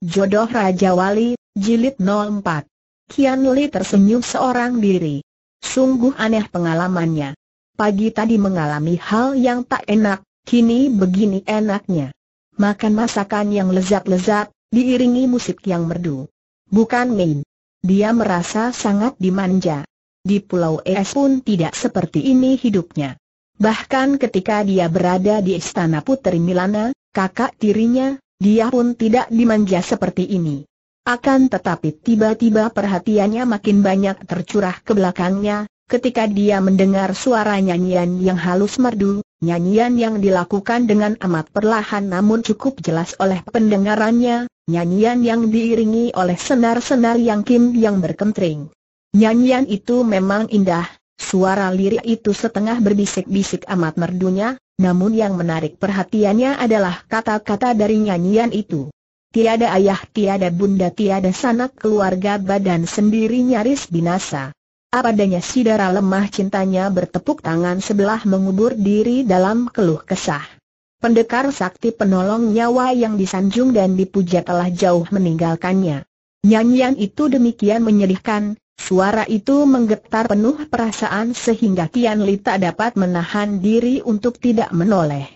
Jodoh Raja Wali, Jilid 04 Kian Li tersenyum seorang diri. Sungguh aneh pengalamannya. Pagi tadi mengalami hal yang tak enak, kini begini enaknya. Makan masakan yang lezat-lezat, diiringi musik yang merdu. Bukan main. Dia merasa sangat dimanja. Di Pulau Es pun tidak seperti ini hidupnya. Bahkan ketika dia berada di istana Putri Milana, kakak tirinya, dia pun tidak dimanja seperti ini. Akan tetapi tiba-tiba perhatiannya makin banyak tercurah ke belakangnya, ketika dia mendengar suara nyanyian yang halus merdu, nyanyian yang dilakukan dengan amat perlahan namun cukup jelas oleh pendengarannya, nyanyian yang diiringi oleh senar-senar yang kim yang berkentring. Nyanyian itu memang indah, suara lirik itu setengah berbisik-bisik amat merdunya, namun yang menarik perhatiannya adalah kata-kata dari nyanyian itu. Tiada ayah, tiada bunda, tiada sanak keluarga badan sendiri nyaris binasa. Apadanya si lemah cintanya bertepuk tangan sebelah mengubur diri dalam keluh kesah. Pendekar sakti penolong nyawa yang disanjung dan dipuja telah jauh meninggalkannya. Nyanyian itu demikian menyedihkan, Suara itu menggetar penuh perasaan sehingga Tian Li tak dapat menahan diri untuk tidak menoleh.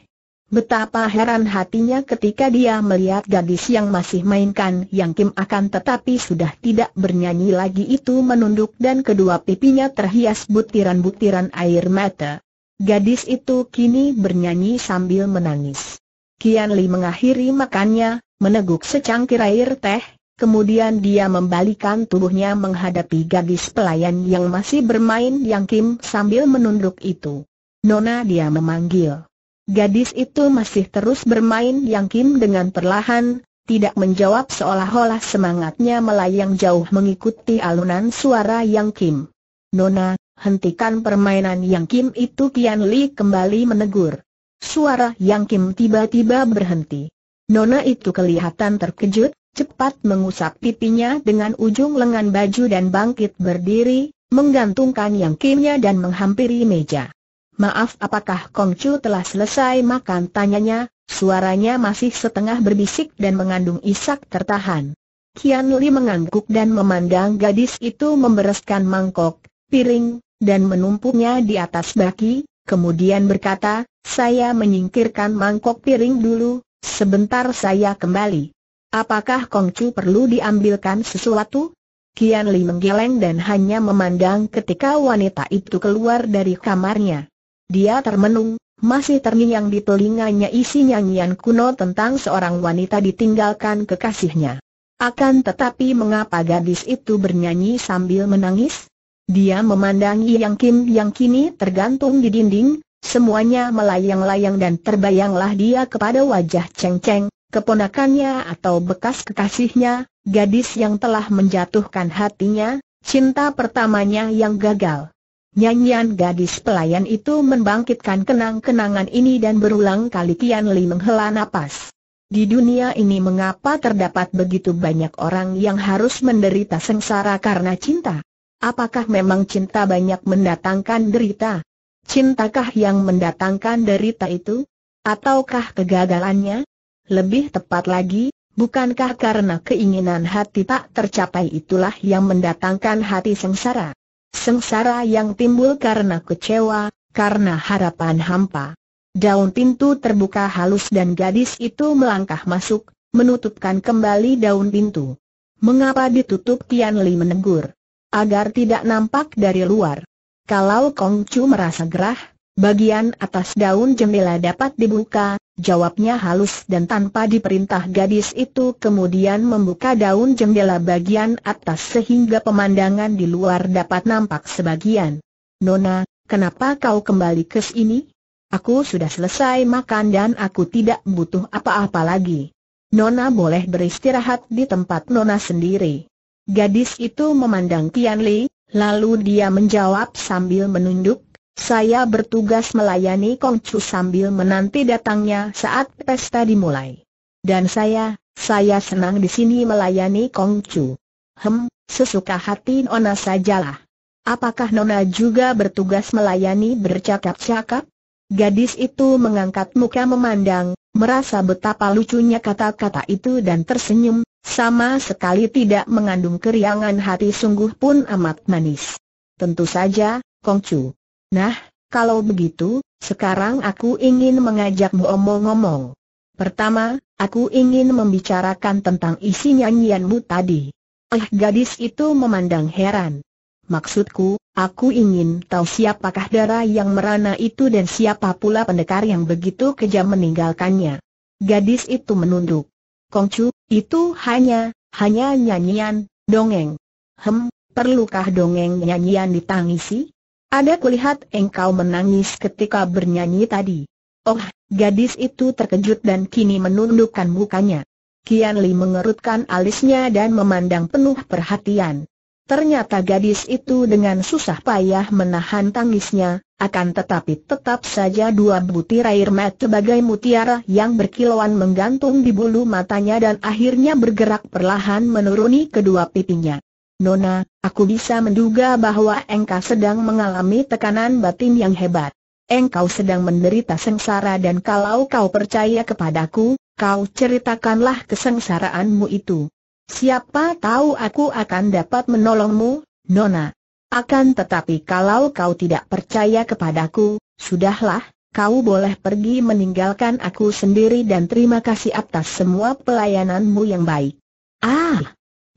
Betapa heran hatinya ketika dia melihat gadis yang masih mainkan Yang Kim akan tetapi sudah tidak bernyanyi lagi itu menunduk dan kedua pipinya terhias butiran-butiran air mata. Gadis itu kini bernyanyi sambil menangis. Kian Li mengakhiri makannya, meneguk secangkir air teh, Kemudian dia membalikan tubuhnya menghadapi gadis pelayan yang masih bermain yang Kim sambil menunduk itu. Nona dia memanggil. Gadis itu masih terus bermain yang Kim dengan perlahan, tidak menjawab seolah-olah semangatnya melayang jauh mengikuti alunan suara yang Kim. Nona, hentikan permainan yang Kim itu Kian Li kembali menegur. Suara yang Kim tiba-tiba berhenti. Nona itu kelihatan terkejut, cepat mengusap pipinya dengan ujung lengan baju dan bangkit berdiri, menggantungkan yang kimnya dan menghampiri meja. Maaf apakah Kongcu telah selesai makan tanyanya, suaranya masih setengah berbisik dan mengandung isak tertahan. Kian Li mengangguk dan memandang gadis itu membereskan mangkok, piring, dan menumpuknya di atas baki, kemudian berkata, saya menyingkirkan mangkok piring dulu, sebentar saya kembali. Apakah Kong Chu perlu diambilkan sesuatu? Kian Li menggeleng dan hanya memandang ketika wanita itu keluar dari kamarnya. Dia termenung, masih terngiang di telinganya isi nyanyian kuno tentang seorang wanita ditinggalkan kekasihnya. Akan tetapi mengapa gadis itu bernyanyi sambil menangis? Dia memandangi Yang Kim yang kini tergantung di dinding, semuanya melayang-layang dan terbayanglah dia kepada wajah Cheng Cheng, keponakannya atau bekas kekasihnya, gadis yang telah menjatuhkan hatinya, cinta pertamanya yang gagal. Nyanyian gadis pelayan itu membangkitkan kenang-kenangan ini dan berulang kali Kian Li menghela napas. Di dunia ini mengapa terdapat begitu banyak orang yang harus menderita sengsara karena cinta? Apakah memang cinta banyak mendatangkan derita? Cintakah yang mendatangkan derita itu? Ataukah kegagalannya? Lebih tepat lagi, bukankah karena keinginan hati tak tercapai itulah yang mendatangkan hati sengsara? Sengsara yang timbul karena kecewa, karena harapan hampa. Daun pintu terbuka halus dan gadis itu melangkah masuk, menutupkan kembali daun pintu. Mengapa ditutup Tian Li menegur? Agar tidak nampak dari luar. Kalau Kong Chu merasa gerah, Bagian atas daun jendela dapat dibuka, jawabnya halus dan tanpa diperintah gadis itu kemudian membuka daun jendela bagian atas sehingga pemandangan di luar dapat nampak sebagian. Nona, kenapa kau kembali ke sini? Aku sudah selesai makan dan aku tidak butuh apa-apa lagi. Nona boleh beristirahat di tempat Nona sendiri. Gadis itu memandang Tian Li, lalu dia menjawab sambil menunduk saya bertugas melayani Kongcu sambil menanti datangnya saat pesta dimulai. Dan saya, saya senang di sini melayani Kongcu. Hem, sesuka hati Nona sajalah. Apakah Nona juga bertugas melayani bercakap-cakap? Gadis itu mengangkat muka memandang, merasa betapa lucunya kata-kata itu dan tersenyum, sama sekali tidak mengandung keriangan hati sungguh pun amat manis. Tentu saja, Kongcu. Nah, kalau begitu, sekarang aku ingin mengajakmu omong-omong. Pertama, aku ingin membicarakan tentang isi nyanyianmu tadi. Eh gadis itu memandang heran. Maksudku, aku ingin tahu siapakah darah yang merana itu dan siapa pula pendekar yang begitu kejam meninggalkannya. Gadis itu menunduk. Kongcu, itu hanya, hanya nyanyian, dongeng. Hem, perlukah dongeng nyanyian ditangisi? Ada kulihat engkau menangis ketika bernyanyi tadi. Oh, gadis itu terkejut dan kini menundukkan mukanya. Kian Li mengerutkan alisnya dan memandang penuh perhatian. Ternyata gadis itu dengan susah payah menahan tangisnya, akan tetapi tetap saja dua butir air mata sebagai mutiara yang berkilauan menggantung di bulu matanya dan akhirnya bergerak perlahan menuruni kedua pipinya. Nona, aku bisa menduga bahwa engkau sedang mengalami tekanan batin yang hebat. Engkau sedang menderita sengsara dan kalau kau percaya kepadaku, kau ceritakanlah kesengsaraanmu itu. Siapa tahu aku akan dapat menolongmu, Nona. Akan tetapi kalau kau tidak percaya kepadaku, sudahlah, kau boleh pergi meninggalkan aku sendiri dan terima kasih atas semua pelayananmu yang baik. Ah!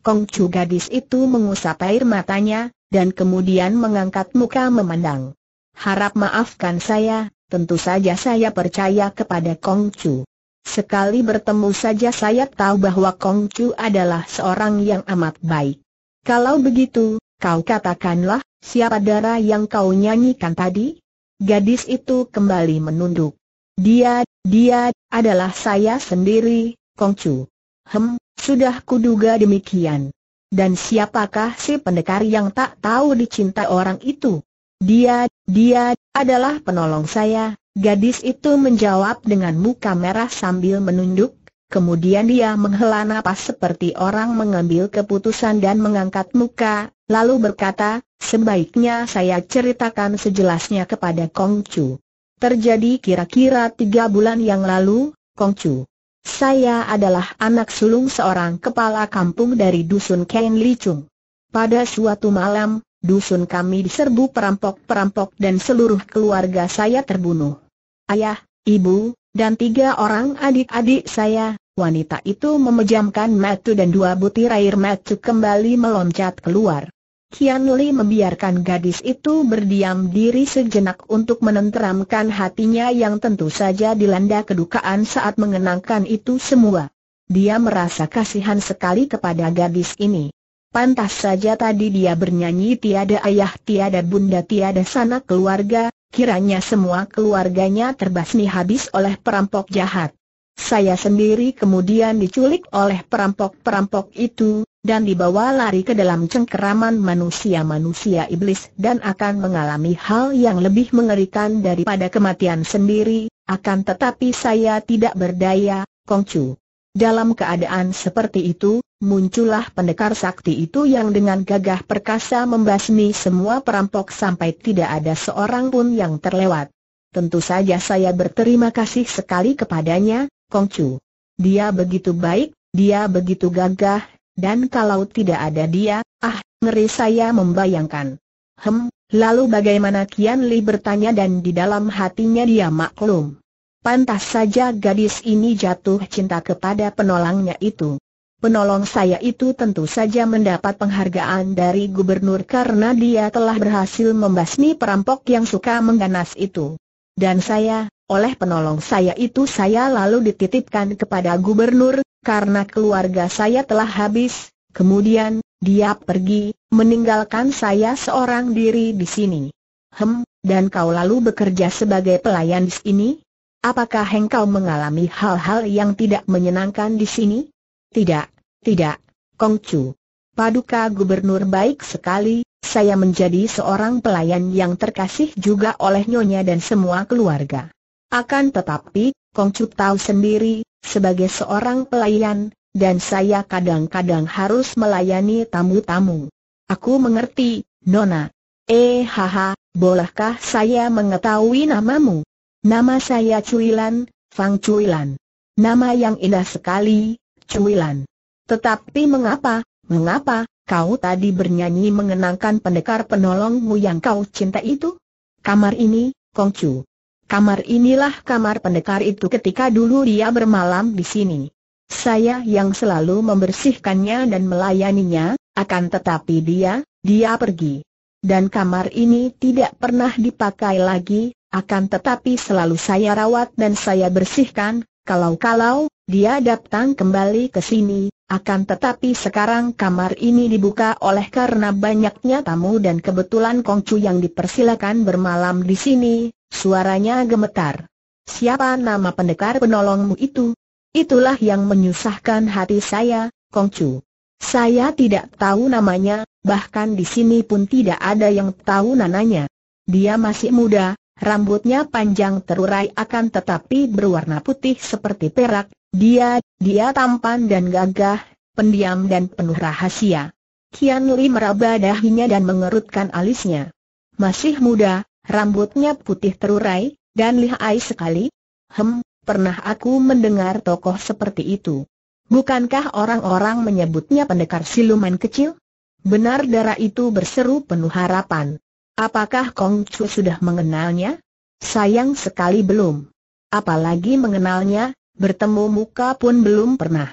Kongcu gadis itu mengusap air matanya, dan kemudian mengangkat muka memandang. Harap maafkan saya, tentu saja saya percaya kepada Kongcu. Sekali bertemu saja saya tahu bahwa Kongcu adalah seorang yang amat baik. Kalau begitu, kau katakanlah, siapa darah yang kau nyanyikan tadi? Gadis itu kembali menunduk. Dia, dia, adalah saya sendiri, Kongcu. Hem, sudah kuduga demikian. Dan siapakah si pendekar yang tak tahu dicinta orang itu? Dia, dia, adalah penolong saya, gadis itu menjawab dengan muka merah sambil menunduk, kemudian dia menghela napas seperti orang mengambil keputusan dan mengangkat muka, lalu berkata, sebaiknya saya ceritakan sejelasnya kepada Kongcu. Terjadi kira-kira tiga bulan yang lalu, Kongcu. Saya adalah anak sulung seorang kepala kampung dari dusun Ken Licung. Pada suatu malam, dusun kami diserbu perampok-perampok dan seluruh keluarga saya terbunuh. Ayah, ibu, dan tiga orang adik-adik saya, wanita itu memejamkan mata dan dua butir air mata kembali meloncat keluar. Kian Li membiarkan gadis itu berdiam diri sejenak untuk menenteramkan hatinya yang tentu saja dilanda kedukaan saat mengenangkan itu semua. Dia merasa kasihan sekali kepada gadis ini. Pantas saja tadi dia bernyanyi tiada ayah tiada bunda tiada sanak keluarga, kiranya semua keluarganya terbasmi habis oleh perampok jahat. Saya sendiri kemudian diculik oleh perampok-perampok itu, dan dibawa lari ke dalam cengkeraman manusia-manusia iblis dan akan mengalami hal yang lebih mengerikan daripada kematian sendiri, akan tetapi saya tidak berdaya, Kongcu. Dalam keadaan seperti itu, muncullah pendekar sakti itu yang dengan gagah perkasa membasmi semua perampok sampai tidak ada seorang pun yang terlewat. Tentu saja saya berterima kasih sekali kepadanya, Kongcu. Dia begitu baik, dia begitu gagah, dan kalau tidak ada dia, ah, ngeri saya membayangkan. Hem, lalu bagaimana Kian Li bertanya dan di dalam hatinya dia maklum. Pantas saja gadis ini jatuh cinta kepada penolongnya itu. Penolong saya itu tentu saja mendapat penghargaan dari gubernur karena dia telah berhasil membasmi perampok yang suka mengganas itu. Dan saya, oleh penolong saya itu saya lalu dititipkan kepada gubernur, karena keluarga saya telah habis, kemudian, dia pergi, meninggalkan saya seorang diri di sini. Hem, dan kau lalu bekerja sebagai pelayan di sini? Apakah engkau mengalami hal-hal yang tidak menyenangkan di sini? Tidak, tidak, Kongcu. Paduka gubernur baik sekali, saya menjadi seorang pelayan yang terkasih juga oleh nyonya dan semua keluarga. Akan tetapi, Kongcu tahu sendiri, sebagai seorang pelayan, dan saya kadang-kadang harus melayani tamu-tamu. Aku mengerti, Nona. Eh haha, bolehkah saya mengetahui namamu? Nama saya Cuilan, Fang Cuilan. Nama yang indah sekali, Cuilan. Tetapi mengapa, mengapa, kau tadi bernyanyi mengenangkan pendekar penolongmu yang kau cinta itu? Kamar ini, Kongcu. Kamar inilah kamar pendekar itu ketika dulu dia bermalam di sini. Saya yang selalu membersihkannya dan melayaninya, akan tetapi dia, dia pergi. Dan kamar ini tidak pernah dipakai lagi, akan tetapi selalu saya rawat dan saya bersihkan, kalau-kalau, dia datang kembali ke sini, akan tetapi sekarang kamar ini dibuka oleh karena banyaknya tamu dan kebetulan Kongcu yang dipersilakan bermalam di sini, Suaranya gemetar. Siapa nama pendekar penolongmu itu? Itulah yang menyusahkan hati saya, Kongcu. Saya tidak tahu namanya, bahkan di sini pun tidak ada yang tahu nananya. Dia masih muda, rambutnya panjang terurai akan tetapi berwarna putih seperti perak, dia, dia tampan dan gagah, pendiam dan penuh rahasia. Kian Li meraba dahinya dan mengerutkan alisnya. Masih muda, Rambutnya putih terurai, dan lihai sekali. Hem, pernah aku mendengar tokoh seperti itu. Bukankah orang-orang menyebutnya pendekar siluman kecil? Benar darah itu berseru penuh harapan. Apakah Kong Chu sudah mengenalnya? Sayang sekali belum. Apalagi mengenalnya, bertemu muka pun belum pernah.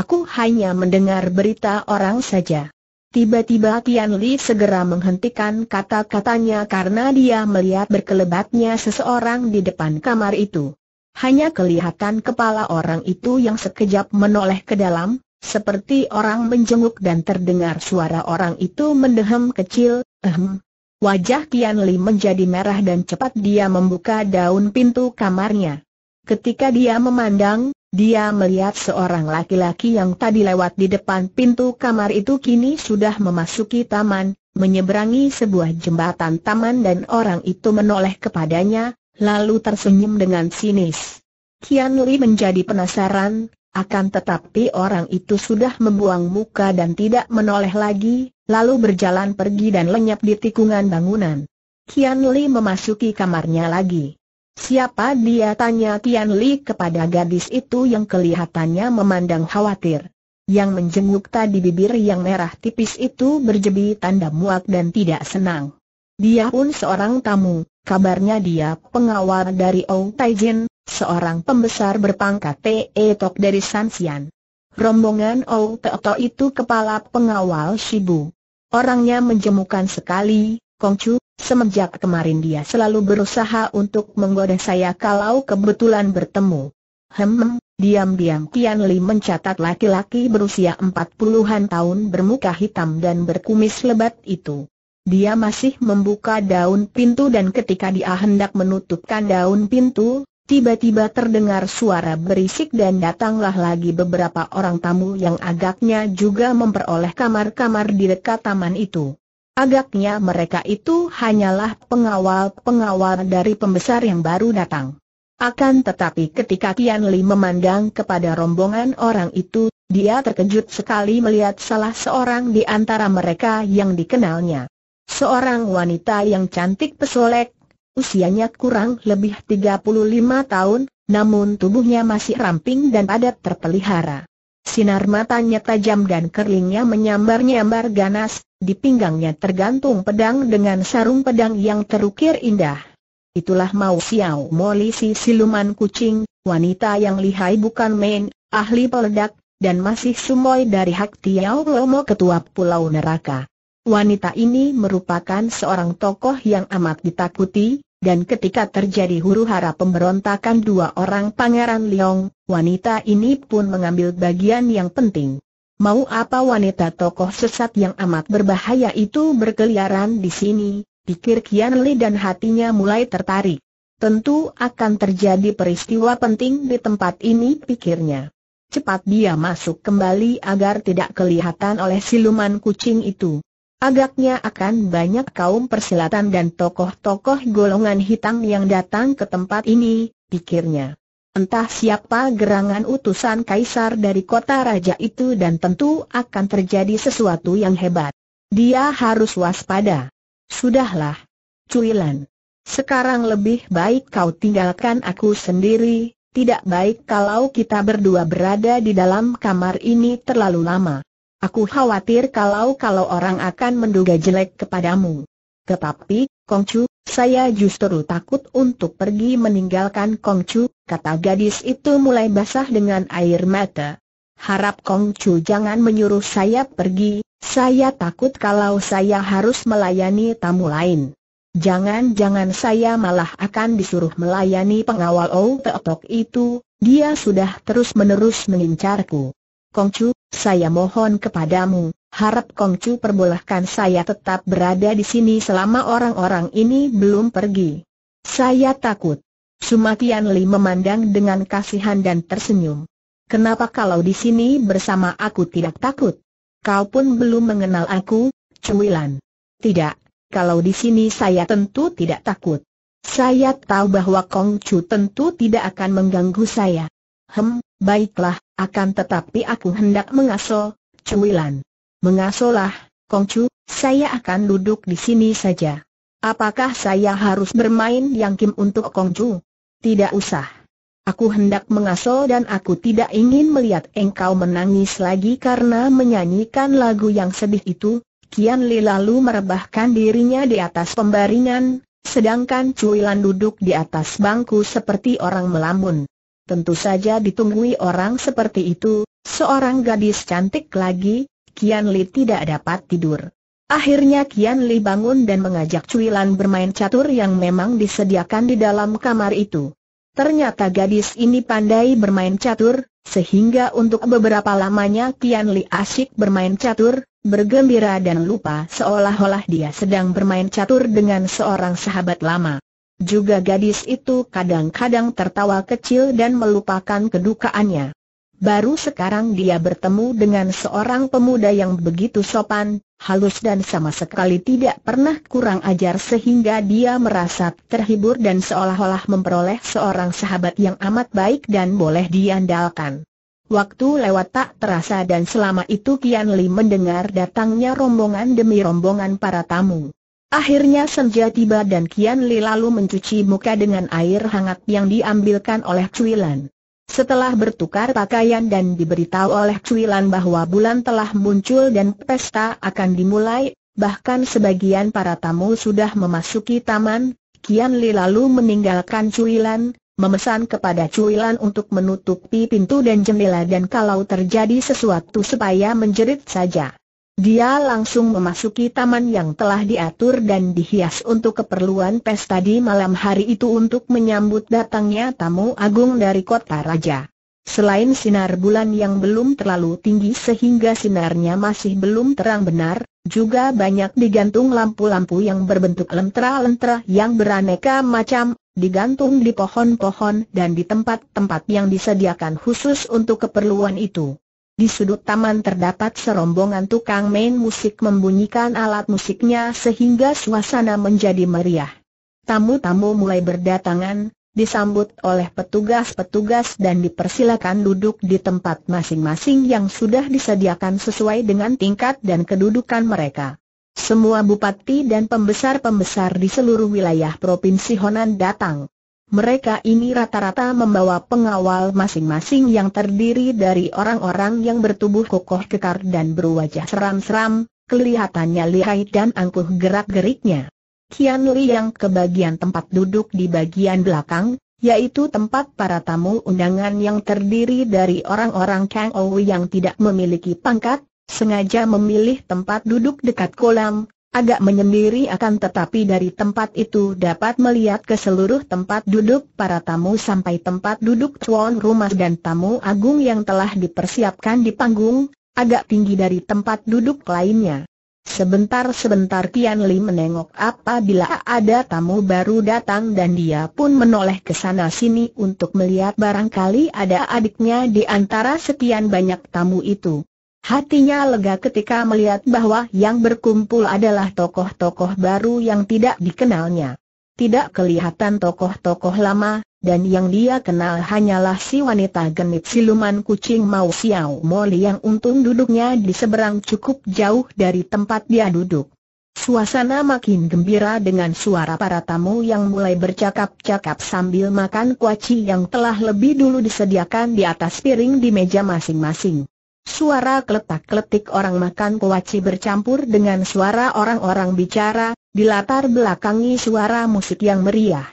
Aku hanya mendengar berita orang saja. Tiba-tiba Tian Li segera menghentikan kata-katanya karena dia melihat berkelebatnya seseorang di depan kamar itu. Hanya kelihatan kepala orang itu yang sekejap menoleh ke dalam, seperti orang menjenguk dan terdengar suara orang itu mendehem kecil, ehem. Wajah Tian Li menjadi merah dan cepat dia membuka daun pintu kamarnya. Ketika dia memandang, dia melihat seorang laki-laki yang tadi lewat di depan pintu kamar itu kini sudah memasuki taman, menyeberangi sebuah jembatan taman dan orang itu menoleh kepadanya, lalu tersenyum dengan sinis. Kian Li menjadi penasaran, akan tetapi orang itu sudah membuang muka dan tidak menoleh lagi, lalu berjalan pergi dan lenyap di tikungan bangunan. Kian Li memasuki kamarnya lagi. Siapa dia tanya Tian Li kepada gadis itu yang kelihatannya memandang khawatir. Yang menjenguk tadi bibir yang merah tipis itu berjebi tanda muak dan tidak senang. Dia pun seorang tamu, kabarnya dia pengawal dari Ong Taijin, seorang pembesar berpangkat Te Tok dari Sansian. Rombongan Ong Tok itu kepala pengawal Shibu. Orangnya menjemukan sekali, Kong Chu. Semenjak kemarin dia selalu berusaha untuk menggoda saya kalau kebetulan bertemu. Hem, diam-diam Tian Li mencatat laki-laki berusia empat puluhan tahun bermuka hitam dan berkumis lebat itu. Dia masih membuka daun pintu dan ketika dia hendak menutupkan daun pintu, tiba-tiba terdengar suara berisik dan datanglah lagi beberapa orang tamu yang agaknya juga memperoleh kamar-kamar di dekat taman itu. Agaknya mereka itu hanyalah pengawal-pengawal dari pembesar yang baru datang. Akan tetapi ketika Tian Li memandang kepada rombongan orang itu, dia terkejut sekali melihat salah seorang di antara mereka yang dikenalnya. Seorang wanita yang cantik pesolek, usianya kurang lebih 35 tahun, namun tubuhnya masih ramping dan padat terpelihara. Sinar matanya tajam dan keringnya menyambar-nyambar ganas, di pinggangnya tergantung pedang dengan sarung pedang yang terukir indah. Itulah Mao Xiao Moli si siluman kucing, wanita yang lihai bukan main, ahli peledak, dan masih sumoy dari Hak Tiao Lomo ketua Pulau Neraka. Wanita ini merupakan seorang tokoh yang amat ditakuti, dan ketika terjadi huru hara pemberontakan dua orang Pangeran Liong, wanita ini pun mengambil bagian yang penting. Mau apa wanita tokoh sesat yang amat berbahaya itu berkeliaran di sini, pikir Kian Li dan hatinya mulai tertarik. Tentu akan terjadi peristiwa penting di tempat ini pikirnya. Cepat dia masuk kembali agar tidak kelihatan oleh siluman kucing itu. Agaknya akan banyak kaum persilatan dan tokoh-tokoh golongan hitam yang datang ke tempat ini, pikirnya. Entah siapa gerangan utusan kaisar dari kota raja itu dan tentu akan terjadi sesuatu yang hebat. Dia harus waspada. Sudahlah. Cuilan. Sekarang lebih baik kau tinggalkan aku sendiri, tidak baik kalau kita berdua berada di dalam kamar ini terlalu lama. Aku khawatir kalau-kalau orang akan menduga jelek kepadamu. Tetapi, Kongcu, saya justru takut untuk pergi meninggalkan Kongcu, kata gadis itu mulai basah dengan air mata. Harap Kongcu jangan menyuruh saya pergi, saya takut kalau saya harus melayani tamu lain. Jangan-jangan saya malah akan disuruh melayani pengawal Ou Teotok itu, dia sudah terus-menerus mengincarku. Kongcu, saya mohon kepadamu, harap Kongcu perbolehkan saya tetap berada di sini selama orang-orang ini belum pergi. Saya takut. Sumatian Li memandang dengan kasihan dan tersenyum. Kenapa kalau di sini bersama aku tidak takut? Kau pun belum mengenal aku, Cuilan. Tidak, kalau di sini saya tentu tidak takut. Saya tahu bahwa Kongcu tentu tidak akan mengganggu saya. Hem, baiklah, akan tetapi aku hendak mengaso, cuilan. Mengasolah, Kongcu, saya akan duduk di sini saja. Apakah saya harus bermain yang kim untuk Kongcu? Tidak usah. Aku hendak mengaso dan aku tidak ingin melihat engkau menangis lagi karena menyanyikan lagu yang sedih itu. Kian Li lalu merebahkan dirinya di atas pembaringan, sedangkan Cuilan duduk di atas bangku seperti orang melamun. Tentu saja ditunggui orang seperti itu, seorang gadis cantik lagi, Kian Li tidak dapat tidur. Akhirnya Kian Li bangun dan mengajak Cui Lan bermain catur yang memang disediakan di dalam kamar itu. Ternyata gadis ini pandai bermain catur, sehingga untuk beberapa lamanya Kian Li asyik bermain catur, bergembira dan lupa seolah-olah dia sedang bermain catur dengan seorang sahabat lama. Juga gadis itu kadang-kadang tertawa kecil dan melupakan kedukaannya. Baru sekarang dia bertemu dengan seorang pemuda yang begitu sopan, halus dan sama sekali tidak pernah kurang ajar sehingga dia merasa terhibur dan seolah-olah memperoleh seorang sahabat yang amat baik dan boleh diandalkan. Waktu lewat tak terasa dan selama itu Kian Li mendengar datangnya rombongan demi rombongan para tamu. Akhirnya senja tiba dan Kian Li lalu mencuci muka dengan air hangat yang diambilkan oleh Cui Lan. Setelah bertukar pakaian dan diberitahu oleh Cui Lan bahwa bulan telah muncul dan pesta akan dimulai, bahkan sebagian para tamu sudah memasuki taman, Kian Li lalu meninggalkan Cui Lan, memesan kepada Cui Lan untuk menutupi pintu dan jendela dan kalau terjadi sesuatu supaya menjerit saja. Dia langsung memasuki taman yang telah diatur dan dihias untuk keperluan pesta di malam hari itu untuk menyambut datangnya tamu agung dari kota raja. Selain sinar bulan yang belum terlalu tinggi sehingga sinarnya masih belum terang benar, juga banyak digantung lampu-lampu yang berbentuk lentera-lentera yang beraneka macam, digantung di pohon-pohon dan di tempat-tempat yang disediakan khusus untuk keperluan itu. Di sudut taman terdapat serombongan tukang main musik membunyikan alat musiknya sehingga suasana menjadi meriah. Tamu-tamu mulai berdatangan, disambut oleh petugas-petugas dan dipersilakan duduk di tempat masing-masing yang sudah disediakan sesuai dengan tingkat dan kedudukan mereka. Semua bupati dan pembesar-pembesar di seluruh wilayah Provinsi Honan datang. Mereka ini rata-rata membawa pengawal masing-masing yang terdiri dari orang-orang yang bertubuh kokoh kekar dan berwajah seram-seram, kelihatannya lihai dan angkuh gerak-geriknya. Kian yang ke bagian tempat duduk di bagian belakang, yaitu tempat para tamu undangan yang terdiri dari orang-orang Kang Ou yang tidak memiliki pangkat, sengaja memilih tempat duduk dekat kolam, agak menyendiri akan tetapi dari tempat itu dapat melihat ke seluruh tempat duduk para tamu sampai tempat duduk tuan rumah dan tamu agung yang telah dipersiapkan di panggung, agak tinggi dari tempat duduk lainnya. Sebentar-sebentar Tian Li menengok apabila ada tamu baru datang dan dia pun menoleh ke sana sini untuk melihat barangkali ada adiknya di antara sekian banyak tamu itu. Hatinya lega ketika melihat bahwa yang berkumpul adalah tokoh-tokoh baru yang tidak dikenalnya. Tidak kelihatan tokoh-tokoh lama, dan yang dia kenal hanyalah si wanita genit siluman kucing Mao Xiao Moli yang untung duduknya di seberang cukup jauh dari tempat dia duduk. Suasana makin gembira dengan suara para tamu yang mulai bercakap-cakap sambil makan kuaci yang telah lebih dulu disediakan di atas piring di meja masing-masing. Suara keletak-keletik orang makan kuaci bercampur dengan suara orang-orang bicara, dilatar belakangi suara musik yang meriah.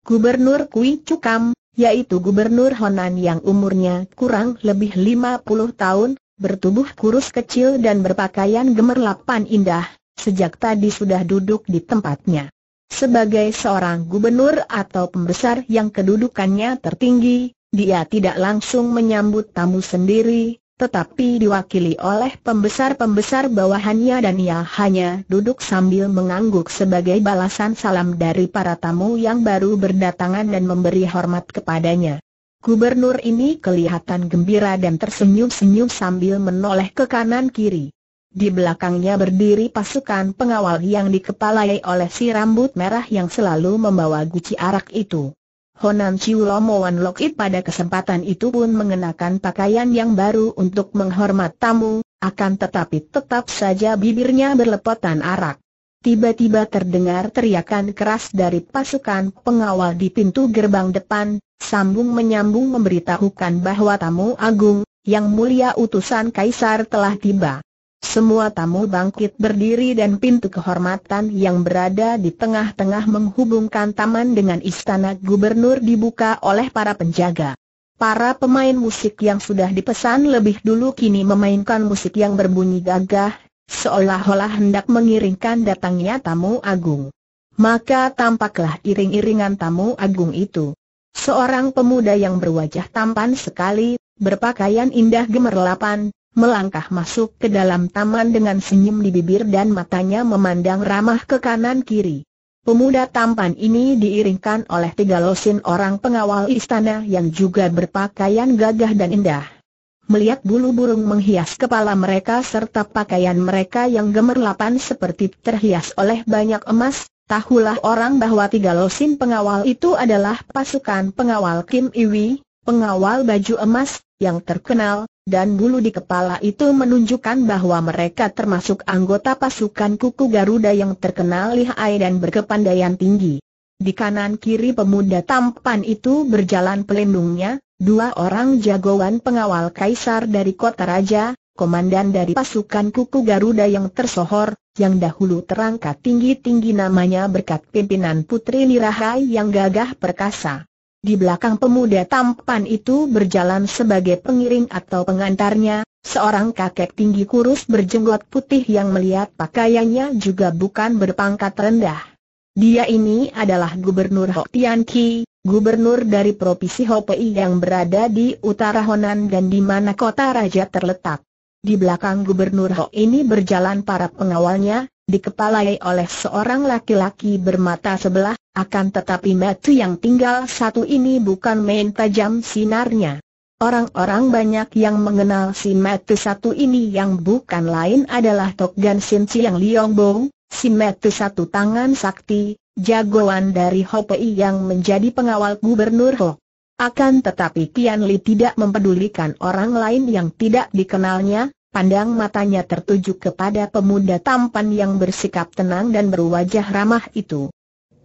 Gubernur Kui Cukam, yaitu Gubernur Honan yang umurnya kurang lebih 50 tahun, bertubuh kurus kecil dan berpakaian gemerlapan indah, sejak tadi sudah duduk di tempatnya. Sebagai seorang gubernur atau pembesar yang kedudukannya tertinggi, dia tidak langsung menyambut tamu sendiri, tetapi diwakili oleh pembesar-pembesar bawahannya dan ia hanya duduk sambil mengangguk sebagai balasan salam dari para tamu yang baru berdatangan dan memberi hormat kepadanya. Gubernur ini kelihatan gembira dan tersenyum-senyum sambil menoleh ke kanan kiri. Di belakangnya berdiri pasukan pengawal yang dikepalai oleh si rambut merah yang selalu membawa guci arak itu. Honan Chiu Lok Wanlok pada kesempatan itu pun mengenakan pakaian yang baru untuk menghormat tamu, akan tetapi tetap saja bibirnya berlepotan arak. Tiba-tiba terdengar teriakan keras dari pasukan pengawal di pintu gerbang depan, sambung menyambung memberitahukan bahwa tamu agung, yang mulia utusan kaisar telah tiba. Semua tamu bangkit berdiri dan pintu kehormatan yang berada di tengah-tengah menghubungkan taman dengan istana gubernur dibuka oleh para penjaga. Para pemain musik yang sudah dipesan lebih dulu kini memainkan musik yang berbunyi gagah, seolah-olah hendak mengiringkan datangnya tamu agung. Maka tampaklah iring-iringan tamu agung itu. Seorang pemuda yang berwajah tampan sekali, berpakaian indah gemerlapan, melangkah masuk ke dalam taman dengan senyum di bibir dan matanya memandang ramah ke kanan kiri. Pemuda tampan ini diiringkan oleh tiga losin orang pengawal istana yang juga berpakaian gagah dan indah. Melihat bulu burung menghias kepala mereka serta pakaian mereka yang gemerlapan seperti terhias oleh banyak emas, tahulah orang bahwa tiga losin pengawal itu adalah pasukan pengawal Kim Iwi, pengawal baju emas, yang terkenal, dan bulu di kepala itu menunjukkan bahwa mereka termasuk anggota pasukan kuku Garuda yang terkenal lihai dan berkepandaian tinggi. Di kanan kiri pemuda tampan itu berjalan pelindungnya, dua orang jagoan pengawal kaisar dari kota raja, komandan dari pasukan kuku Garuda yang tersohor, yang dahulu terangkat tinggi-tinggi namanya berkat pimpinan Putri Nirahai yang gagah perkasa. Di belakang pemuda tampan itu berjalan sebagai pengiring atau pengantarnya, seorang kakek tinggi kurus berjenggot putih yang melihat pakaiannya juga bukan berpangkat rendah. Dia ini adalah Gubernur Hok Tian Ki, gubernur dari Provinsi Hopei yang berada di utara Honan dan di mana kota raja terletak. Di belakang Gubernur Hok ini berjalan para pengawalnya, dikepalai oleh seorang laki-laki bermata sebelah, akan tetapi mata yang tinggal satu ini bukan main tajam sinarnya. Orang-orang banyak yang mengenal si mata satu ini yang bukan lain adalah Tok Gan Sin Chiang Liong Bo, si mata satu tangan sakti, jagoan dari Pei yang menjadi pengawal gubernur Ho. Akan tetapi Kian Li tidak mempedulikan orang lain yang tidak dikenalnya, pandang matanya tertuju kepada pemuda tampan yang bersikap tenang dan berwajah ramah itu.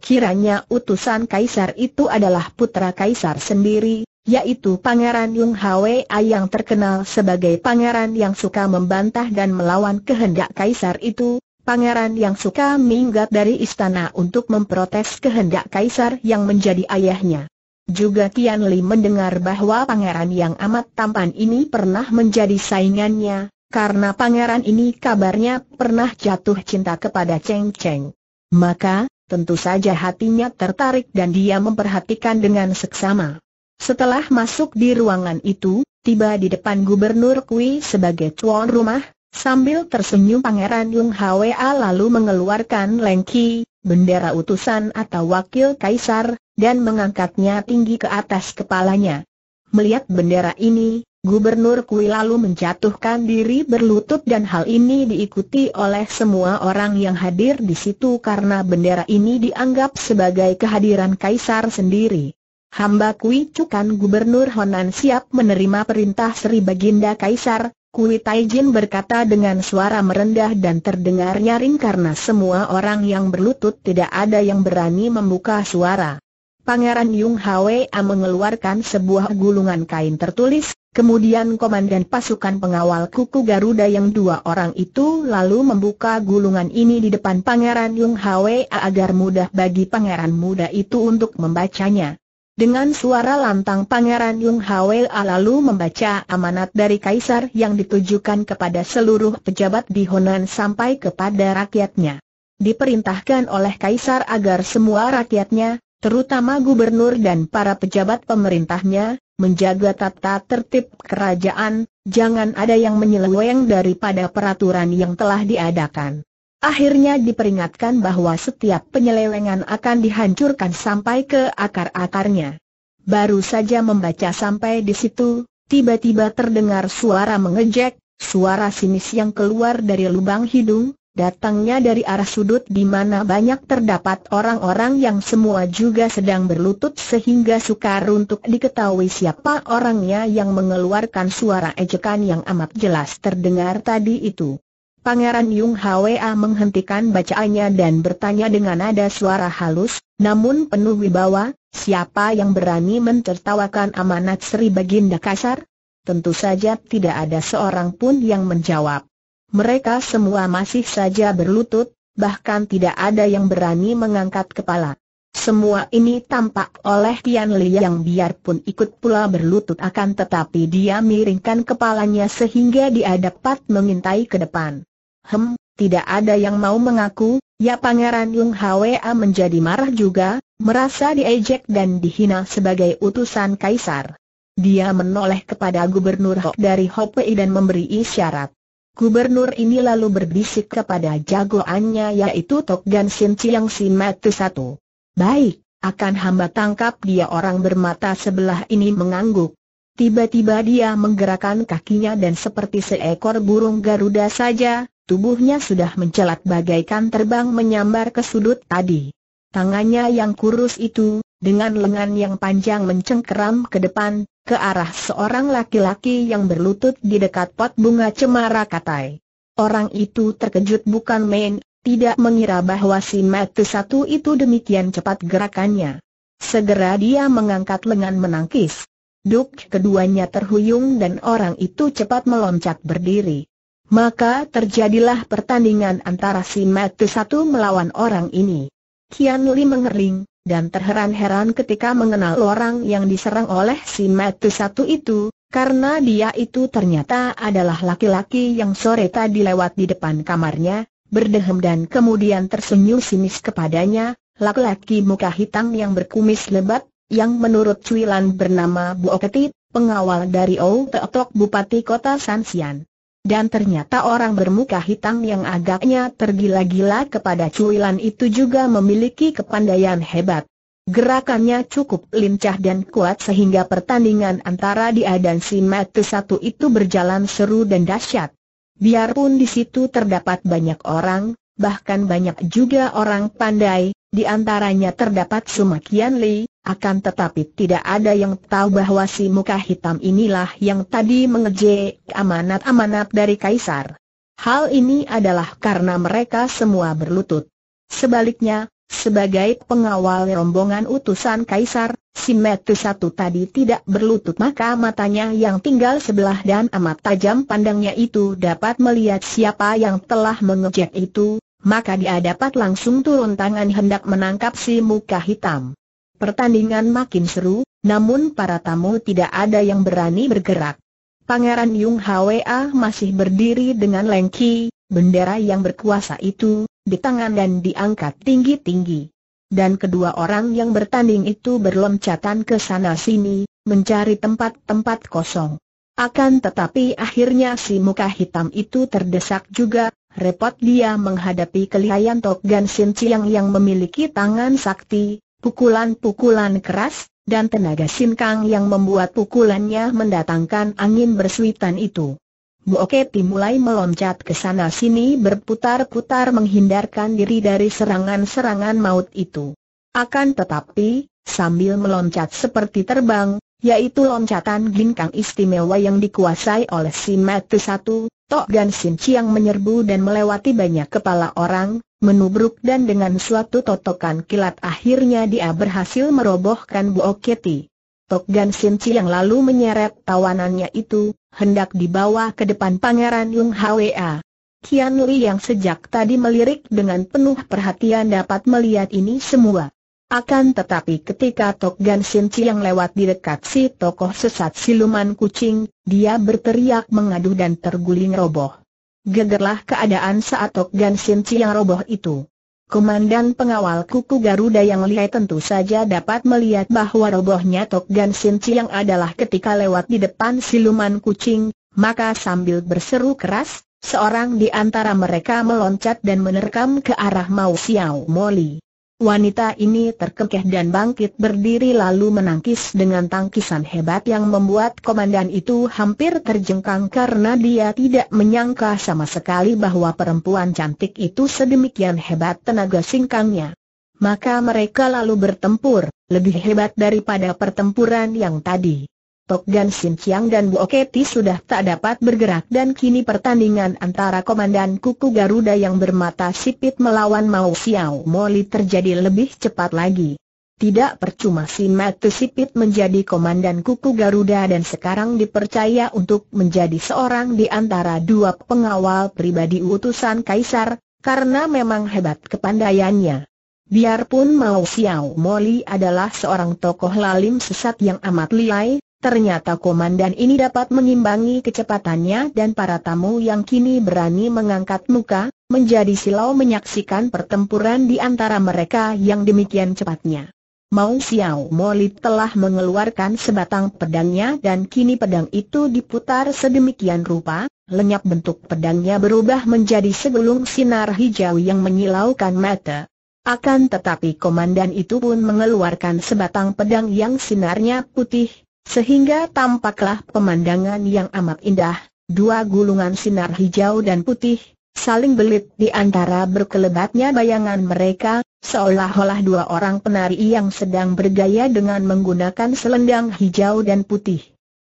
Kiranya utusan kaisar itu adalah putra kaisar sendiri, yaitu Pangeran Yung Hwa yang terkenal sebagai pangeran yang suka membantah dan melawan kehendak kaisar itu, pangeran yang suka minggat dari istana untuk memprotes kehendak kaisar yang menjadi ayahnya. Juga Tian Li mendengar bahwa pangeran yang amat tampan ini pernah menjadi saingannya, karena pangeran ini kabarnya pernah jatuh cinta kepada Cheng Cheng. Maka, Tentu saja hatinya tertarik dan dia memperhatikan dengan seksama. Setelah masuk di ruangan itu, tiba di depan Gubernur Kui sebagai tuan rumah, sambil tersenyum Pangeran Yung Hwa lalu mengeluarkan lengki, bendera utusan atau wakil kaisar, dan mengangkatnya tinggi ke atas kepalanya. Melihat bendera ini, Gubernur Kui lalu menjatuhkan diri berlutut dan hal ini diikuti oleh semua orang yang hadir di situ karena bendera ini dianggap sebagai kehadiran kaisar sendiri. Hamba Kui Cukan Gubernur Honan siap menerima perintah Sri Baginda Kaisar, Kui Taijin berkata dengan suara merendah dan terdengar nyaring karena semua orang yang berlutut tidak ada yang berani membuka suara. Pangeran Yung Hwa mengeluarkan sebuah gulungan kain tertulis, kemudian komandan pasukan pengawal kuku Garuda yang dua orang itu lalu membuka gulungan ini di depan Pangeran Yung Hwa agar mudah bagi pangeran muda itu untuk membacanya. Dengan suara lantang Pangeran Yung Hwa lalu membaca amanat dari Kaisar yang ditujukan kepada seluruh pejabat di Honan sampai kepada rakyatnya. Diperintahkan oleh Kaisar agar semua rakyatnya, terutama gubernur dan para pejabat pemerintahnya, menjaga tata tertib kerajaan, jangan ada yang menyeleweng daripada peraturan yang telah diadakan. Akhirnya diperingatkan bahwa setiap penyelewengan akan dihancurkan sampai ke akar-akarnya. Baru saja membaca sampai di situ, tiba-tiba terdengar suara mengejek, suara sinis yang keluar dari lubang hidung, Datangnya dari arah sudut di mana banyak terdapat orang-orang yang semua juga sedang berlutut sehingga sukar untuk diketahui siapa orangnya yang mengeluarkan suara ejekan yang amat jelas terdengar tadi itu. Pangeran Yung Hwa menghentikan bacaannya dan bertanya dengan nada suara halus, namun penuh wibawa, siapa yang berani mentertawakan amanat Sri Baginda Kasar? Tentu saja tidak ada seorang pun yang menjawab. Mereka semua masih saja berlutut, bahkan tidak ada yang berani mengangkat kepala. Semua ini tampak oleh Tian Li yang biarpun ikut pula berlutut akan tetapi dia miringkan kepalanya sehingga dia dapat mengintai ke depan. Hem, tidak ada yang mau mengaku, ya Pangeran Yung Hwa menjadi marah juga, merasa diejek dan dihina sebagai utusan kaisar. Dia menoleh kepada Gubernur Hok dari Hopei dan memberi isyarat. Gubernur ini lalu berbisik kepada jagoannya yaitu Tok Gan Sin Chiang Si Matu Satu. Baik, akan hamba tangkap dia orang bermata sebelah ini mengangguk. Tiba-tiba dia menggerakkan kakinya dan seperti seekor burung Garuda saja, tubuhnya sudah mencelat bagaikan terbang menyambar ke sudut tadi. Tangannya yang kurus itu, dengan lengan yang panjang mencengkeram ke depan, ke arah seorang laki-laki yang berlutut di dekat pot bunga cemara katai. Orang itu terkejut bukan main, tidak mengira bahwa si mati satu itu demikian cepat gerakannya. Segera dia mengangkat lengan menangkis. Duk keduanya terhuyung dan orang itu cepat meloncat berdiri. Maka terjadilah pertandingan antara si mati satu melawan orang ini. Kian Li mengering dan terheran-heran ketika mengenal orang yang diserang oleh si Metu satu itu, karena dia itu ternyata adalah laki-laki yang sore tadi lewat di depan kamarnya, berdehem dan kemudian tersenyum sinis kepadanya, laki-laki muka hitam yang berkumis lebat, yang menurut cuilan bernama Bu Oketi, pengawal dari Old Tok Bupati Kota Sansian. Dan ternyata orang bermuka hitam yang agaknya tergila-gila kepada cuilan itu juga memiliki kepandaian hebat. Gerakannya cukup lincah dan kuat sehingga pertandingan antara dia dan si ke satu itu berjalan seru dan dahsyat. Biarpun di situ terdapat banyak orang, bahkan banyak juga orang pandai, di antaranya terdapat Sumakian Li, akan tetapi tidak ada yang tahu bahwa si muka hitam inilah yang tadi mengejek amanat-amanat dari Kaisar. Hal ini adalah karena mereka semua berlutut. Sebaliknya, sebagai pengawal rombongan utusan Kaisar, si Metu satu tadi tidak berlutut maka matanya yang tinggal sebelah dan amat tajam pandangnya itu dapat melihat siapa yang telah mengejek itu, maka dia dapat langsung turun tangan hendak menangkap si muka hitam. Pertandingan makin seru, namun para tamu tidak ada yang berani bergerak. Pangeran Yung Hwa masih berdiri dengan lengki, bendera yang berkuasa itu, di tangan dan diangkat tinggi-tinggi. Dan kedua orang yang bertanding itu berloncatan ke sana-sini, mencari tempat-tempat kosong. Akan tetapi akhirnya si muka hitam itu terdesak juga, repot dia menghadapi kelihayan Tok Gan Sin Chiang yang memiliki tangan sakti, pukulan-pukulan keras, dan tenaga sinkang yang membuat pukulannya mendatangkan angin bersuitan itu. Bokep mulai meloncat ke sana-sini berputar-putar menghindarkan diri dari serangan-serangan maut itu. Akan tetapi, sambil meloncat seperti terbang, yaitu loncatan ginkang istimewa yang dikuasai oleh si Satu, Tok Gan Sin Chiang menyerbu dan melewati banyak kepala orang, menubruk dan dengan suatu totokan kilat akhirnya dia berhasil merobohkan Bu Oketi. Tok Gan Sin Chiang lalu menyeret tawanannya itu, hendak dibawa ke depan Pangeran Yung Hwa. Kian Li yang sejak tadi melirik dengan penuh perhatian dapat melihat ini semua. Akan tetapi ketika Tok Gan Sin Chiang lewat di dekat si tokoh sesat siluman kucing, dia berteriak mengadu dan terguling roboh. Gegerlah keadaan saat Tok Gan Sin Chiang roboh itu. Komandan pengawal kuku Garuda yang lihai tentu saja dapat melihat bahwa robohnya Tok Gan Sin Chiang adalah ketika lewat di depan siluman kucing, maka sambil berseru keras, seorang di antara mereka meloncat dan menerkam ke arah Mao Xiao Moli. Wanita ini terkekeh dan bangkit berdiri lalu menangkis dengan tangkisan hebat yang membuat komandan itu hampir terjengkang karena dia tidak menyangka sama sekali bahwa perempuan cantik itu sedemikian hebat tenaga singkangnya. Maka mereka lalu bertempur, lebih hebat daripada pertempuran yang tadi. Tok Gan Sin Chiang dan Bo Keti sudah tak dapat bergerak dan kini pertandingan antara Komandan Kuku Garuda yang bermata sipit melawan Mao Xiao Moli terjadi lebih cepat lagi. Tidak percuma si Matu Sipit menjadi Komandan Kuku Garuda dan sekarang dipercaya untuk menjadi seorang di antara dua pengawal pribadi utusan Kaisar, karena memang hebat kepandaiannya. Biarpun Mao Xiao Moli adalah seorang tokoh lalim sesat yang amat liai, Ternyata komandan ini dapat mengimbangi kecepatannya dan para tamu yang kini berani mengangkat muka, menjadi silau menyaksikan pertempuran di antara mereka yang demikian cepatnya. Mau Xiao Molit telah mengeluarkan sebatang pedangnya dan kini pedang itu diputar sedemikian rupa, lenyap bentuk pedangnya berubah menjadi segelung sinar hijau yang menyilaukan mata. Akan tetapi komandan itu pun mengeluarkan sebatang pedang yang sinarnya putih, sehingga tampaklah pemandangan yang amat indah, dua gulungan sinar hijau dan putih, saling belit di antara berkelebatnya bayangan mereka, seolah-olah dua orang penari yang sedang bergaya dengan menggunakan selendang hijau dan putih.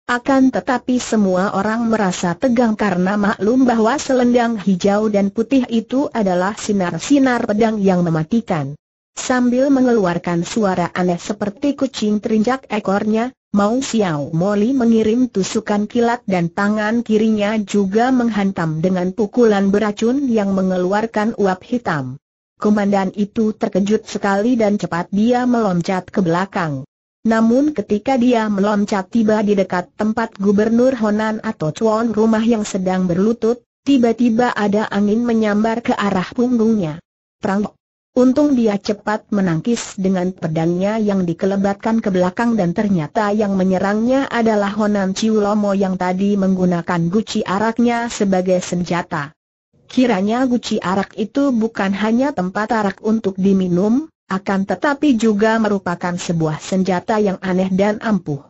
Akan tetapi semua orang merasa tegang karena maklum bahwa selendang hijau dan putih itu adalah sinar-sinar pedang yang mematikan. Sambil mengeluarkan suara aneh seperti kucing terinjak ekornya, Mau Xiao Moli mengirim tusukan kilat dan tangan kirinya juga menghantam dengan pukulan beracun yang mengeluarkan uap hitam. Komandan itu terkejut sekali dan cepat dia meloncat ke belakang. Namun ketika dia meloncat tiba di dekat tempat Gubernur Honan atau Chuan rumah yang sedang berlutut, tiba-tiba ada angin menyambar ke arah punggungnya. Perang Untung dia cepat menangkis dengan pedangnya yang dikelebatkan ke belakang dan ternyata yang menyerangnya adalah Honan Ciulomo yang tadi menggunakan guci araknya sebagai senjata. Kiranya guci arak itu bukan hanya tempat arak untuk diminum, akan tetapi juga merupakan sebuah senjata yang aneh dan ampuh.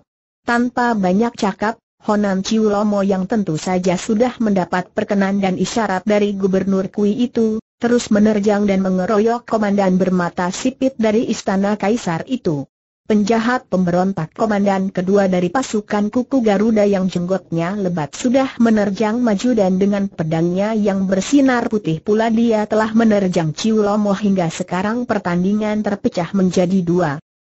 Tanpa banyak cakap, Honan Ciulomo yang tentu saja sudah mendapat perkenan dan isyarat dari Gubernur Kui itu, terus menerjang dan mengeroyok komandan bermata sipit dari istana kaisar itu. Penjahat pemberontak komandan kedua dari pasukan kuku Garuda yang jenggotnya lebat sudah menerjang maju dan dengan pedangnya yang bersinar putih pula dia telah menerjang Ciulomo hingga sekarang pertandingan terpecah menjadi dua.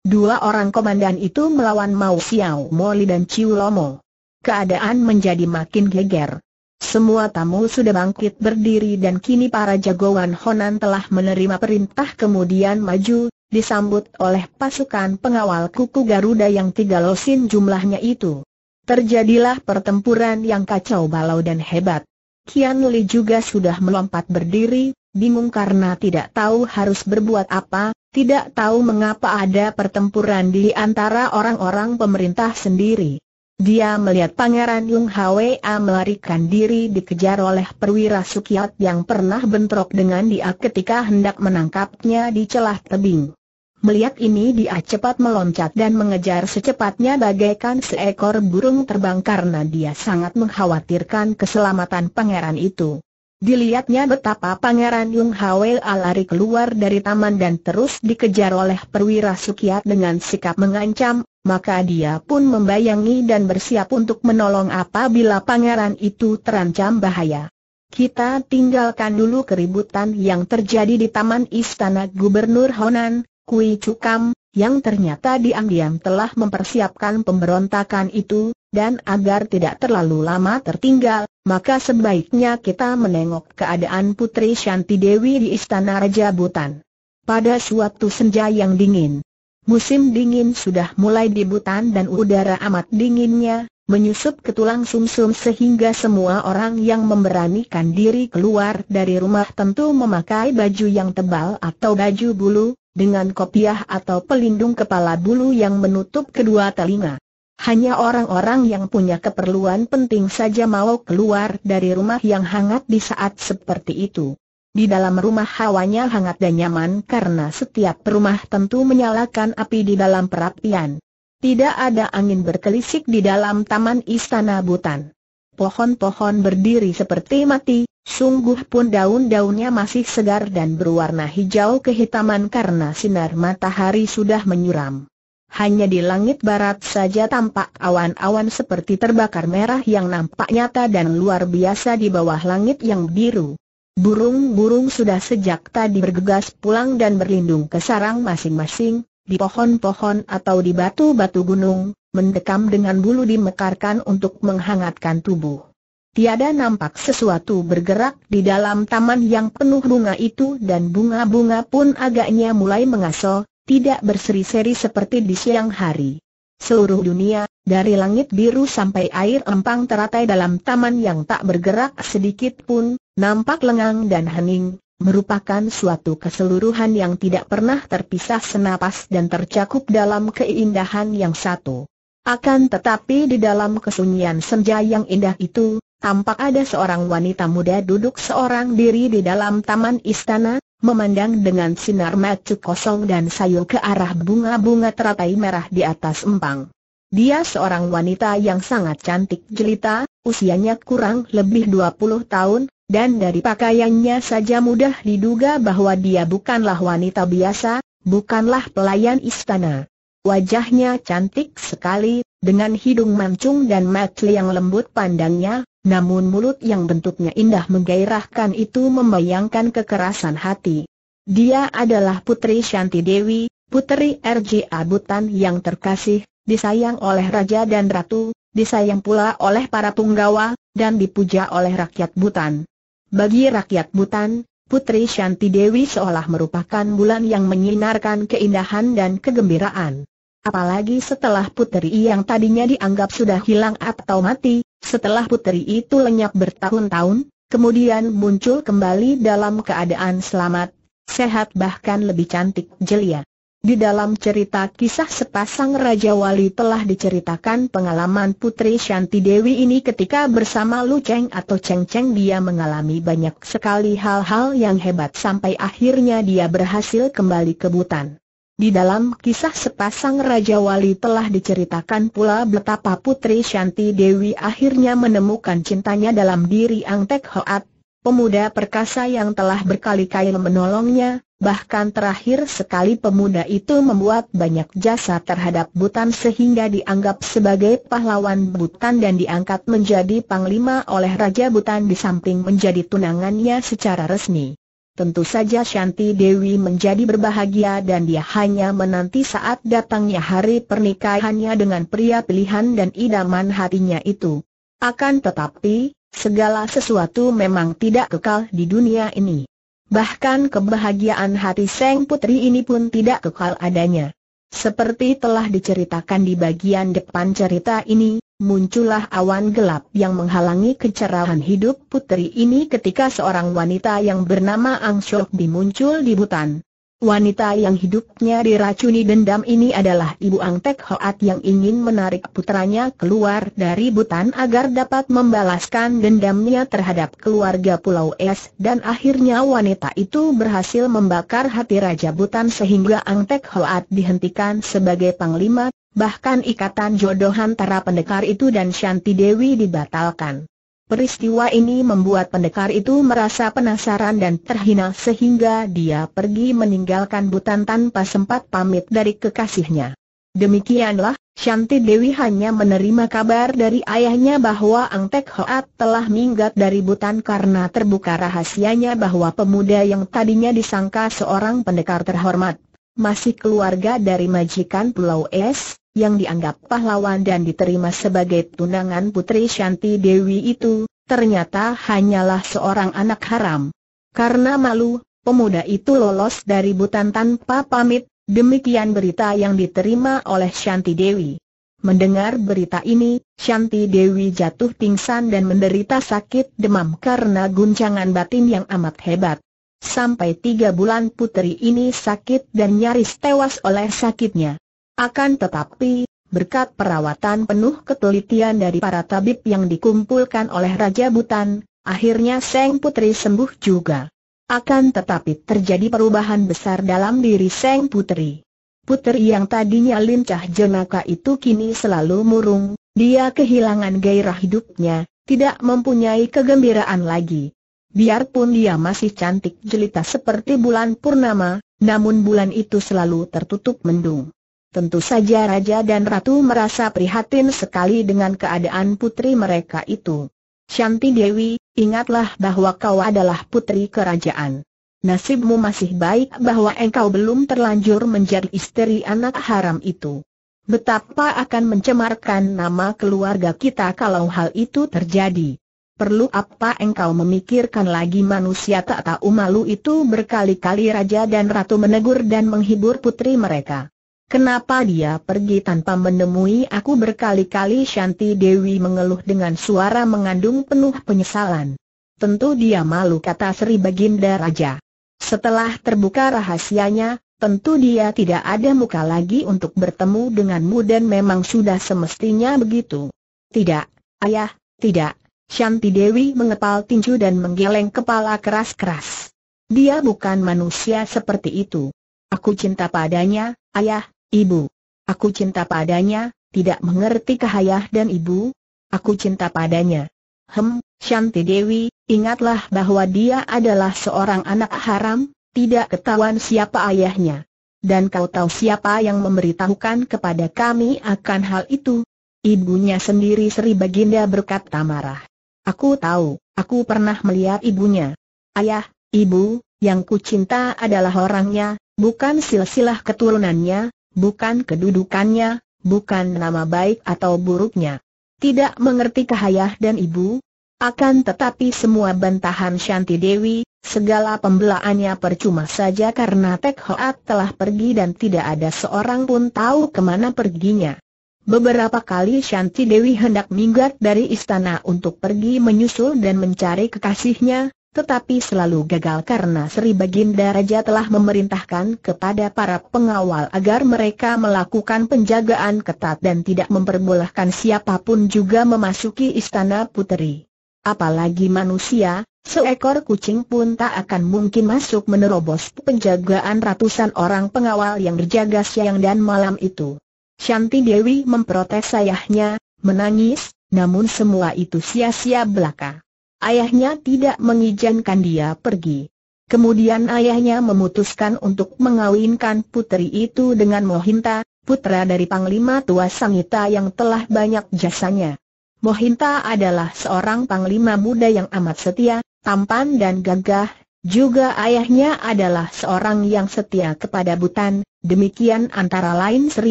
Dua orang komandan itu melawan Mao Xiao Moli dan Ciulomo. Keadaan menjadi makin geger. Semua tamu sudah bangkit berdiri dan kini para jagoan Honan telah menerima perintah kemudian maju, disambut oleh pasukan pengawal kuku Garuda yang tiga losin jumlahnya itu. Terjadilah pertempuran yang kacau balau dan hebat. Kian Li juga sudah melompat berdiri, bingung karena tidak tahu harus berbuat apa, tidak tahu mengapa ada pertempuran di antara orang-orang pemerintah sendiri. Dia melihat Pangeran Yung Hwa melarikan diri dikejar oleh perwira Sukiat yang pernah bentrok dengan dia ketika hendak menangkapnya di celah tebing. Melihat ini dia cepat meloncat dan mengejar secepatnya bagaikan seekor burung terbang karena dia sangat mengkhawatirkan keselamatan pangeran itu. Dilihatnya betapa pangeran Yung Hwa lari keluar dari taman dan terus dikejar oleh perwira Sukiat dengan sikap mengancam, maka dia pun membayangi dan bersiap untuk menolong apabila pangeran itu terancam bahaya. Kita tinggalkan dulu keributan yang terjadi di Taman Istana Gubernur Honan, Kui Cukam, yang ternyata diam-diam telah mempersiapkan pemberontakan itu, dan agar tidak terlalu lama tertinggal, maka sebaiknya kita menengok keadaan Putri Shanti Dewi di Istana Raja Butan. Pada suatu senja yang dingin, Musim dingin sudah mulai di dan udara amat dinginnya, menyusup ke tulang sumsum sehingga semua orang yang memberanikan diri keluar dari rumah tentu memakai baju yang tebal atau baju bulu, dengan kopiah atau pelindung kepala bulu yang menutup kedua telinga. Hanya orang-orang yang punya keperluan penting saja mau keluar dari rumah yang hangat di saat seperti itu. Di dalam rumah hawanya hangat dan nyaman karena setiap rumah tentu menyalakan api di dalam perapian. Tidak ada angin berkelisik di dalam taman istana Butan. Pohon-pohon berdiri seperti mati, sungguh pun daun-daunnya masih segar dan berwarna hijau kehitaman karena sinar matahari sudah menyuram. Hanya di langit barat saja tampak awan-awan seperti terbakar merah yang nampak nyata dan luar biasa di bawah langit yang biru. Burung-burung sudah sejak tadi bergegas pulang dan berlindung ke sarang masing-masing, di pohon-pohon atau di batu-batu gunung, mendekam dengan bulu dimekarkan untuk menghangatkan tubuh. Tiada nampak sesuatu bergerak di dalam taman yang penuh bunga itu dan bunga-bunga pun agaknya mulai mengaso, tidak berseri-seri seperti di siang hari. Seluruh dunia, dari langit biru sampai air empang teratai dalam taman yang tak bergerak sedikit pun, nampak lengang dan hening, merupakan suatu keseluruhan yang tidak pernah terpisah senapas dan tercakup dalam keindahan yang satu. Akan tetapi di dalam kesunyian senja yang indah itu, tampak ada seorang wanita muda duduk seorang diri di dalam taman istana, memandang dengan sinar mata kosong dan sayu ke arah bunga-bunga teratai merah di atas empang. Dia seorang wanita yang sangat cantik jelita, usianya kurang lebih 20 tahun, dan dari pakaiannya saja mudah diduga bahwa dia bukanlah wanita biasa, bukanlah pelayan istana. Wajahnya cantik sekali, dengan hidung mancung dan mata yang lembut pandangnya, namun mulut yang bentuknya indah menggairahkan itu membayangkan kekerasan hati. Dia adalah Putri Shanti Dewi, Putri RJ Abutan yang terkasih, disayang oleh Raja dan Ratu, disayang pula oleh para punggawa, dan dipuja oleh rakyat Butan. Bagi rakyat Butan, Putri Shanti Dewi seolah merupakan bulan yang menyinarkan keindahan dan kegembiraan. Apalagi setelah puteri yang tadinya dianggap sudah hilang atau mati, setelah puteri itu lenyap bertahun-tahun, kemudian muncul kembali dalam keadaan selamat, sehat bahkan lebih cantik jelia. Di dalam cerita kisah sepasang Raja Wali telah diceritakan pengalaman Putri Shanti Dewi ini ketika bersama Lu Cheng atau Cheng Cheng dia mengalami banyak sekali hal-hal yang hebat sampai akhirnya dia berhasil kembali ke Butan. Di dalam kisah sepasang Raja Wali telah diceritakan pula betapa Putri Shanti Dewi akhirnya menemukan cintanya dalam diri Ang Tek Hoat, pemuda perkasa yang telah berkali-kali menolongnya, bahkan terakhir sekali pemuda itu membuat banyak jasa terhadap Butan sehingga dianggap sebagai pahlawan Butan dan diangkat menjadi panglima oleh Raja Butan di samping menjadi tunangannya secara resmi. Tentu saja Shanti Dewi menjadi berbahagia dan dia hanya menanti saat datangnya hari pernikahannya dengan pria pilihan dan idaman hatinya itu. Akan tetapi, segala sesuatu memang tidak kekal di dunia ini. Bahkan kebahagiaan hati Seng Putri ini pun tidak kekal adanya. Seperti telah diceritakan di bagian depan cerita ini, muncullah awan gelap yang menghalangi kecerahan hidup putri ini ketika seorang wanita yang bernama Ang Shok dimuncul di hutan. Wanita yang hidupnya diracuni dendam ini adalah Ibu Ang Tek Hoat yang ingin menarik putranya keluar dari Butan agar dapat membalaskan dendamnya terhadap keluarga Pulau Es dan akhirnya wanita itu berhasil membakar hati Raja Butan sehingga Ang Tek Hoat dihentikan sebagai panglima, bahkan ikatan jodoh antara pendekar itu dan Shanti Dewi dibatalkan. Peristiwa ini membuat pendekar itu merasa penasaran dan terhina sehingga dia pergi meninggalkan Butan tanpa sempat pamit dari kekasihnya. Demikianlah, Shanti Dewi hanya menerima kabar dari ayahnya bahwa Ang Tek Hoat telah minggat dari Butan karena terbuka rahasianya bahwa pemuda yang tadinya disangka seorang pendekar terhormat, masih keluarga dari majikan Pulau Es, yang dianggap pahlawan dan diterima sebagai tunangan Putri Shanti Dewi itu, ternyata hanyalah seorang anak haram. Karena malu, pemuda itu lolos dari butan tanpa pamit, demikian berita yang diterima oleh Shanti Dewi. Mendengar berita ini, Shanti Dewi jatuh pingsan dan menderita sakit demam karena guncangan batin yang amat hebat. Sampai tiga bulan putri ini sakit dan nyaris tewas oleh sakitnya. Akan tetapi, berkat perawatan penuh ketelitian dari para tabib yang dikumpulkan oleh Raja Butan, akhirnya Seng Putri sembuh juga. Akan tetapi terjadi perubahan besar dalam diri Seng Putri. Putri yang tadinya lincah jenaka itu kini selalu murung, dia kehilangan gairah hidupnya, tidak mempunyai kegembiraan lagi. Biarpun dia masih cantik jelita seperti bulan purnama, namun bulan itu selalu tertutup mendung. Tentu saja Raja dan Ratu merasa prihatin sekali dengan keadaan putri mereka itu. Shanti Dewi, ingatlah bahwa kau adalah putri kerajaan. Nasibmu masih baik bahwa engkau belum terlanjur menjadi istri anak haram itu. Betapa akan mencemarkan nama keluarga kita kalau hal itu terjadi. Perlu apa engkau memikirkan lagi manusia tak tahu malu itu berkali-kali raja dan ratu menegur dan menghibur putri mereka. Kenapa dia pergi tanpa menemui aku berkali-kali Shanti Dewi mengeluh dengan suara mengandung penuh penyesalan. Tentu dia malu kata Sri Baginda Raja. Setelah terbuka rahasianya, tentu dia tidak ada muka lagi untuk bertemu denganmu dan memang sudah semestinya begitu. Tidak, ayah, tidak, Shanti Dewi mengepal tinju dan menggeleng kepala keras-keras. Dia bukan manusia seperti itu. Aku cinta padanya, ayah, Ibu. Aku cinta padanya, tidak mengerti kahayah dan ibu. Aku cinta padanya. Hem, Shanti Dewi, ingatlah bahwa dia adalah seorang anak haram, tidak ketahuan siapa ayahnya. Dan kau tahu siapa yang memberitahukan kepada kami akan hal itu? Ibunya sendiri Sri Baginda berkata marah. Aku tahu, aku pernah melihat ibunya. Ayah, ibu, yang ku cinta adalah orangnya, bukan silsilah keturunannya, bukan kedudukannya, bukan nama baik atau buruknya. Tidak mengerti ayah dan ibu? Akan tetapi semua bantahan Shanti Dewi, segala pembelaannya percuma saja karena Tek Hoat telah pergi dan tidak ada seorang pun tahu kemana perginya. Beberapa kali Shanti Dewi hendak minggat dari istana untuk pergi menyusul dan mencari kekasihnya, tetapi selalu gagal karena Sri Baginda Raja telah memerintahkan kepada para pengawal agar mereka melakukan penjagaan ketat dan tidak memperbolehkan siapapun juga memasuki istana putri. Apalagi manusia, seekor kucing pun tak akan mungkin masuk menerobos penjagaan ratusan orang pengawal yang berjaga siang dan malam itu. Shanti Dewi memprotes ayahnya, menangis, namun semua itu sia-sia belaka ayahnya tidak mengizinkan dia pergi. Kemudian ayahnya memutuskan untuk mengawinkan putri itu dengan Mohinta, putra dari Panglima Tua Sangita yang telah banyak jasanya. Mohinta adalah seorang panglima muda yang amat setia, tampan dan gagah, juga ayahnya adalah seorang yang setia kepada Butan, demikian antara lain Sri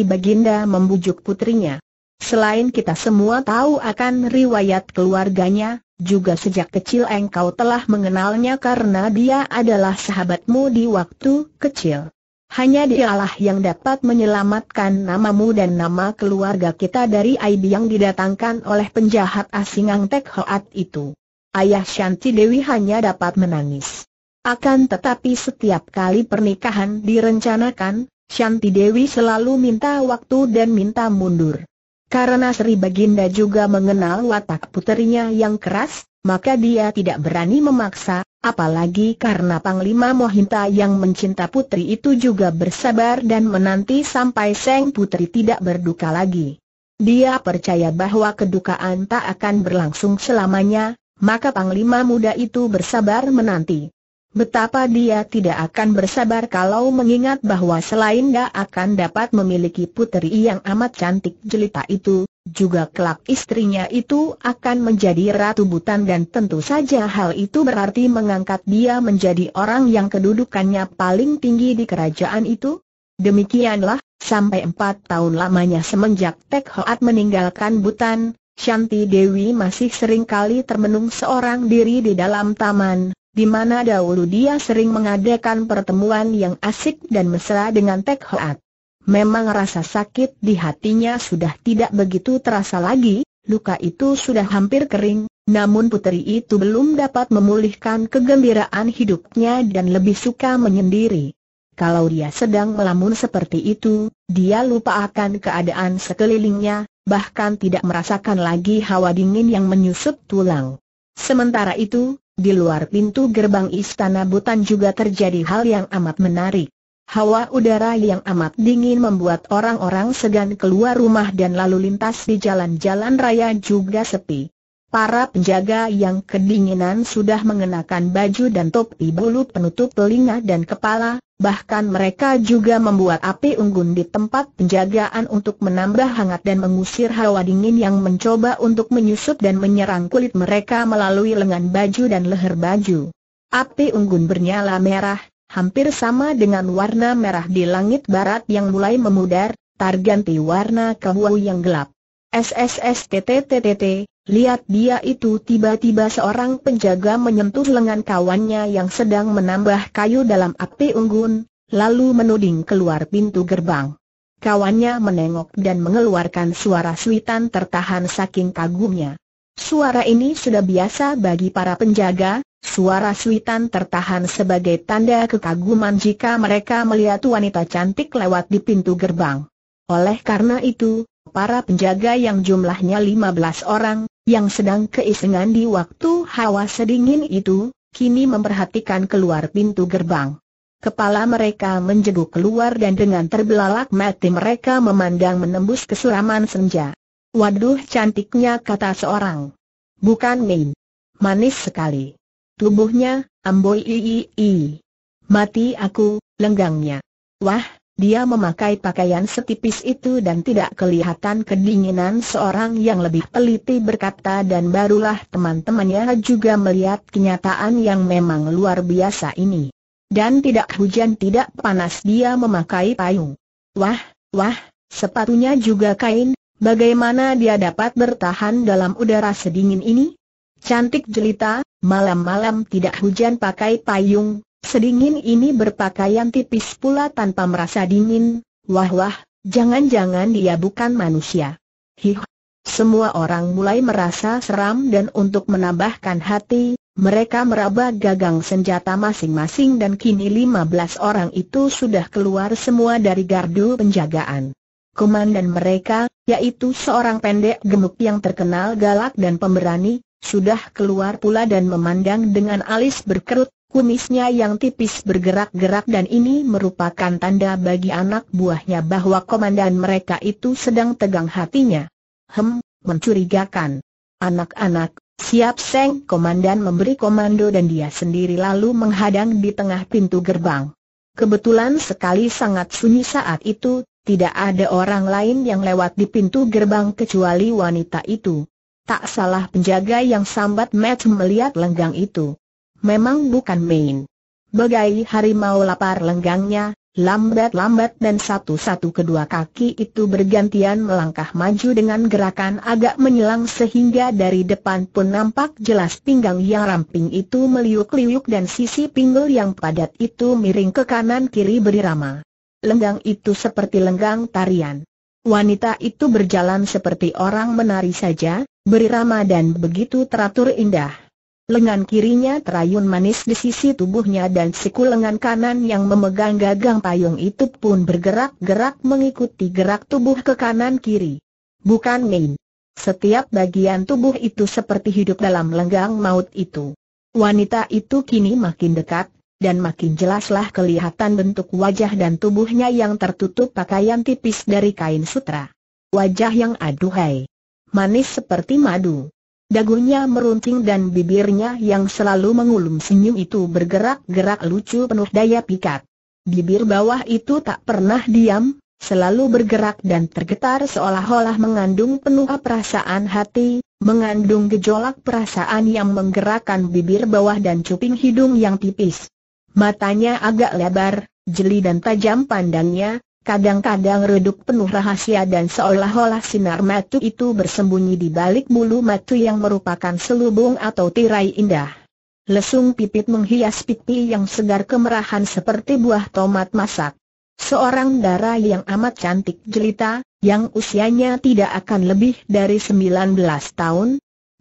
Baginda membujuk putrinya. Selain kita semua tahu akan riwayat keluarganya, juga sejak kecil engkau telah mengenalnya karena dia adalah sahabatmu di waktu kecil. Hanya dialah yang dapat menyelamatkan namamu dan nama keluarga kita dari aib yang didatangkan oleh penjahat asing Angtek Hoat itu. Ayah Shanti Dewi hanya dapat menangis. Akan tetapi setiap kali pernikahan direncanakan, Shanti Dewi selalu minta waktu dan minta mundur. Karena Sri Baginda juga mengenal watak puterinya yang keras, maka dia tidak berani memaksa, apalagi karena Panglima Mohinta yang mencinta putri itu juga bersabar dan menanti sampai Seng Putri tidak berduka lagi. Dia percaya bahwa kedukaan tak akan berlangsung selamanya, maka Panglima muda itu bersabar menanti. Betapa dia tidak akan bersabar kalau mengingat bahwa selain dia akan dapat memiliki puteri yang amat cantik jelita itu, juga kelak istrinya itu akan menjadi ratu butan dan tentu saja hal itu berarti mengangkat dia menjadi orang yang kedudukannya paling tinggi di kerajaan itu. Demikianlah, sampai empat tahun lamanya semenjak Tek Hoat meninggalkan butan, Shanti Dewi masih seringkali termenung seorang diri di dalam taman di mana dahulu dia sering mengadakan pertemuan yang asik dan mesra dengan Tek Hoat. Memang rasa sakit di hatinya sudah tidak begitu terasa lagi, luka itu sudah hampir kering, namun putri itu belum dapat memulihkan kegembiraan hidupnya dan lebih suka menyendiri. Kalau dia sedang melamun seperti itu, dia lupa akan keadaan sekelilingnya, bahkan tidak merasakan lagi hawa dingin yang menyusup tulang. Sementara itu, di luar pintu gerbang istana Butan juga terjadi hal yang amat menarik. Hawa udara yang amat dingin membuat orang-orang segan keluar rumah dan lalu lintas di jalan-jalan raya juga sepi. Para penjaga yang kedinginan sudah mengenakan baju dan topi bulu penutup telinga dan kepala, bahkan mereka juga membuat api unggun di tempat penjagaan untuk menambah hangat dan mengusir hawa dingin yang mencoba untuk menyusup dan menyerang kulit mereka melalui lengan baju dan leher baju. Api unggun bernyala merah, hampir sama dengan warna merah di langit barat yang mulai memudar, targanti warna kehuau yang gelap. SSSTTTTT Lihat dia itu tiba-tiba seorang penjaga menyentuh lengan kawannya yang sedang menambah kayu dalam api unggun, lalu menuding keluar pintu gerbang. Kawannya menengok dan mengeluarkan suara suitan tertahan saking kagumnya. Suara ini sudah biasa bagi para penjaga, suara suitan tertahan sebagai tanda kekaguman jika mereka melihat wanita cantik lewat di pintu gerbang. Oleh karena itu, Para penjaga yang jumlahnya 15 orang, yang sedang keisengan di waktu hawa sedingin itu, kini memperhatikan keluar pintu gerbang. Kepala mereka menjeguk keluar dan dengan terbelalak mati mereka memandang menembus kesuraman senja. Waduh cantiknya kata seorang. Bukan main, Manis sekali. Tubuhnya, amboi i i Mati aku, lenggangnya. Wah, dia memakai pakaian setipis itu dan tidak kelihatan kedinginan seorang yang lebih teliti berkata dan barulah teman-temannya juga melihat kenyataan yang memang luar biasa ini. Dan tidak hujan tidak panas dia memakai payung. Wah, wah, sepatunya juga kain, bagaimana dia dapat bertahan dalam udara sedingin ini? Cantik jelita, malam-malam tidak hujan pakai payung, Sedingin ini berpakaian tipis pula tanpa merasa dingin, wah-wah, jangan-jangan dia bukan manusia. Hih, semua orang mulai merasa seram dan untuk menambahkan hati, mereka meraba gagang senjata masing-masing dan kini 15 orang itu sudah keluar semua dari gardu penjagaan. Komandan mereka, yaitu seorang pendek gemuk yang terkenal galak dan pemberani, sudah keluar pula dan memandang dengan alis berkerut, Kumisnya yang tipis bergerak-gerak dan ini merupakan tanda bagi anak buahnya bahwa komandan mereka itu sedang tegang hatinya. Hem, mencurigakan. Anak-anak, siap seng komandan memberi komando dan dia sendiri lalu menghadang di tengah pintu gerbang. Kebetulan sekali sangat sunyi saat itu, tidak ada orang lain yang lewat di pintu gerbang kecuali wanita itu. Tak salah penjaga yang sambat match melihat lenggang itu memang bukan main. Bagai harimau lapar lenggangnya, lambat-lambat dan satu-satu kedua kaki itu bergantian melangkah maju dengan gerakan agak menyilang sehingga dari depan pun nampak jelas pinggang yang ramping itu meliuk-liuk dan sisi pinggul yang padat itu miring ke kanan kiri berirama. Lenggang itu seperti lenggang tarian. Wanita itu berjalan seperti orang menari saja, berirama dan begitu teratur indah lengan kirinya terayun manis di sisi tubuhnya dan siku lengan kanan yang memegang gagang payung itu pun bergerak-gerak mengikuti gerak tubuh ke kanan-kiri. Bukan main. Setiap bagian tubuh itu seperti hidup dalam lenggang maut itu. Wanita itu kini makin dekat, dan makin jelaslah kelihatan bentuk wajah dan tubuhnya yang tertutup pakaian tipis dari kain sutra. Wajah yang aduhai. Manis seperti madu. Dagunya merunting dan bibirnya yang selalu mengulum senyum itu bergerak-gerak lucu penuh daya pikat. Bibir bawah itu tak pernah diam, selalu bergerak dan tergetar seolah-olah mengandung penuh perasaan hati, mengandung gejolak perasaan yang menggerakkan bibir bawah dan cuping hidung yang tipis. Matanya agak lebar, jeli dan tajam pandangnya, Kadang-kadang redup penuh rahasia dan seolah-olah sinar matu itu bersembunyi di balik bulu matu yang merupakan selubung atau tirai indah. Lesung pipit menghias pipi yang segar kemerahan seperti buah tomat masak. Seorang dara yang amat cantik jelita, yang usianya tidak akan lebih dari 19 tahun,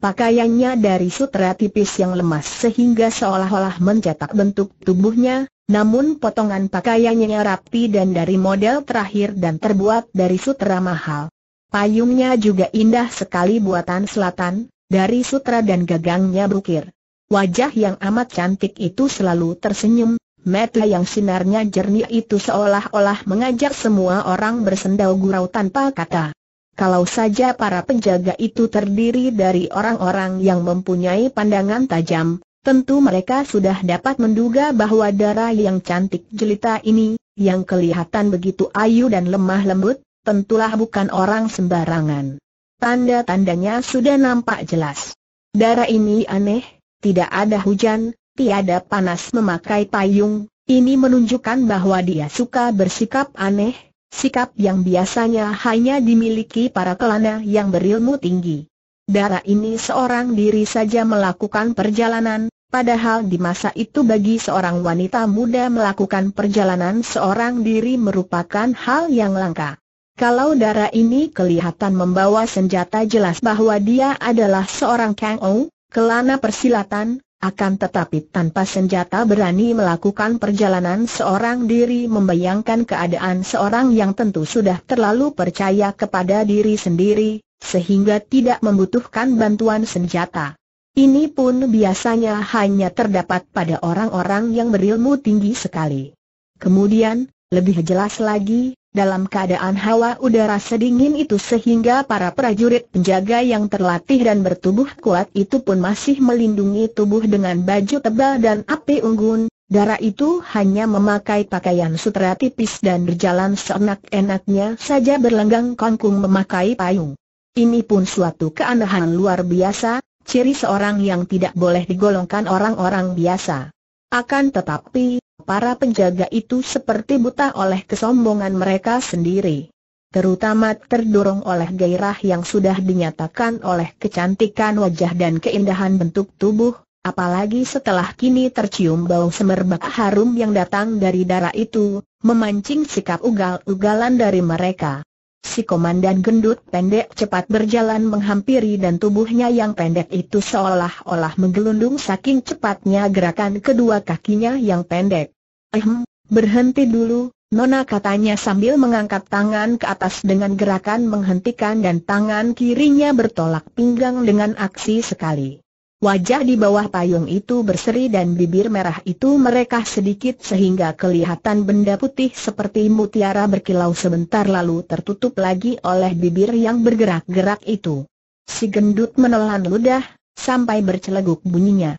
Pakaiannya dari sutra tipis yang lemas sehingga seolah-olah mencetak bentuk tubuhnya, namun potongan pakaiannya rapi dan dari model terakhir dan terbuat dari sutra mahal. Payungnya juga indah sekali buatan selatan, dari sutra dan gagangnya berukir. Wajah yang amat cantik itu selalu tersenyum, mata yang sinarnya jernih itu seolah-olah mengajak semua orang bersendau gurau tanpa kata. Kalau saja para penjaga itu terdiri dari orang-orang yang mempunyai pandangan tajam, Tentu mereka sudah dapat menduga bahwa darah yang cantik jelita ini, yang kelihatan begitu ayu dan lemah lembut, tentulah bukan orang sembarangan. Tanda-tandanya sudah nampak jelas. Darah ini aneh, tidak ada hujan, tiada panas memakai payung, ini menunjukkan bahwa dia suka bersikap aneh, sikap yang biasanya hanya dimiliki para kelana yang berilmu tinggi darah ini seorang diri saja melakukan perjalanan, padahal di masa itu bagi seorang wanita muda melakukan perjalanan seorang diri merupakan hal yang langka. Kalau darah ini kelihatan membawa senjata jelas bahwa dia adalah seorang Kang Ou, kelana persilatan, akan tetapi tanpa senjata berani melakukan perjalanan seorang diri membayangkan keadaan seorang yang tentu sudah terlalu percaya kepada diri sendiri, sehingga tidak membutuhkan bantuan senjata. Ini pun biasanya hanya terdapat pada orang-orang yang berilmu tinggi sekali. Kemudian, lebih jelas lagi, dalam keadaan hawa udara sedingin itu sehingga para prajurit penjaga yang terlatih dan bertubuh kuat itu pun masih melindungi tubuh dengan baju tebal dan api unggun, darah itu hanya memakai pakaian sutra tipis dan berjalan seenak-enaknya saja berlenggang kangkung memakai payung. Ini pun suatu keanehan luar biasa, ciri seorang yang tidak boleh digolongkan orang-orang biasa. Akan tetapi, para penjaga itu seperti buta oleh kesombongan mereka sendiri. Terutama terdorong oleh gairah yang sudah dinyatakan oleh kecantikan wajah dan keindahan bentuk tubuh, apalagi setelah kini tercium bau semerbak harum yang datang dari darah itu, memancing sikap ugal-ugalan dari mereka. Si komandan gendut pendek cepat berjalan menghampiri dan tubuhnya yang pendek itu seolah-olah menggelundung saking cepatnya gerakan kedua kakinya yang pendek. Ehem, berhenti dulu, Nona katanya sambil mengangkat tangan ke atas dengan gerakan menghentikan dan tangan kirinya bertolak pinggang dengan aksi sekali. Wajah di bawah payung itu berseri dan bibir merah itu mereka sedikit sehingga kelihatan benda putih seperti mutiara berkilau sebentar lalu tertutup lagi oleh bibir yang bergerak-gerak itu. Si gendut menelan ludah, sampai berceleguk bunyinya.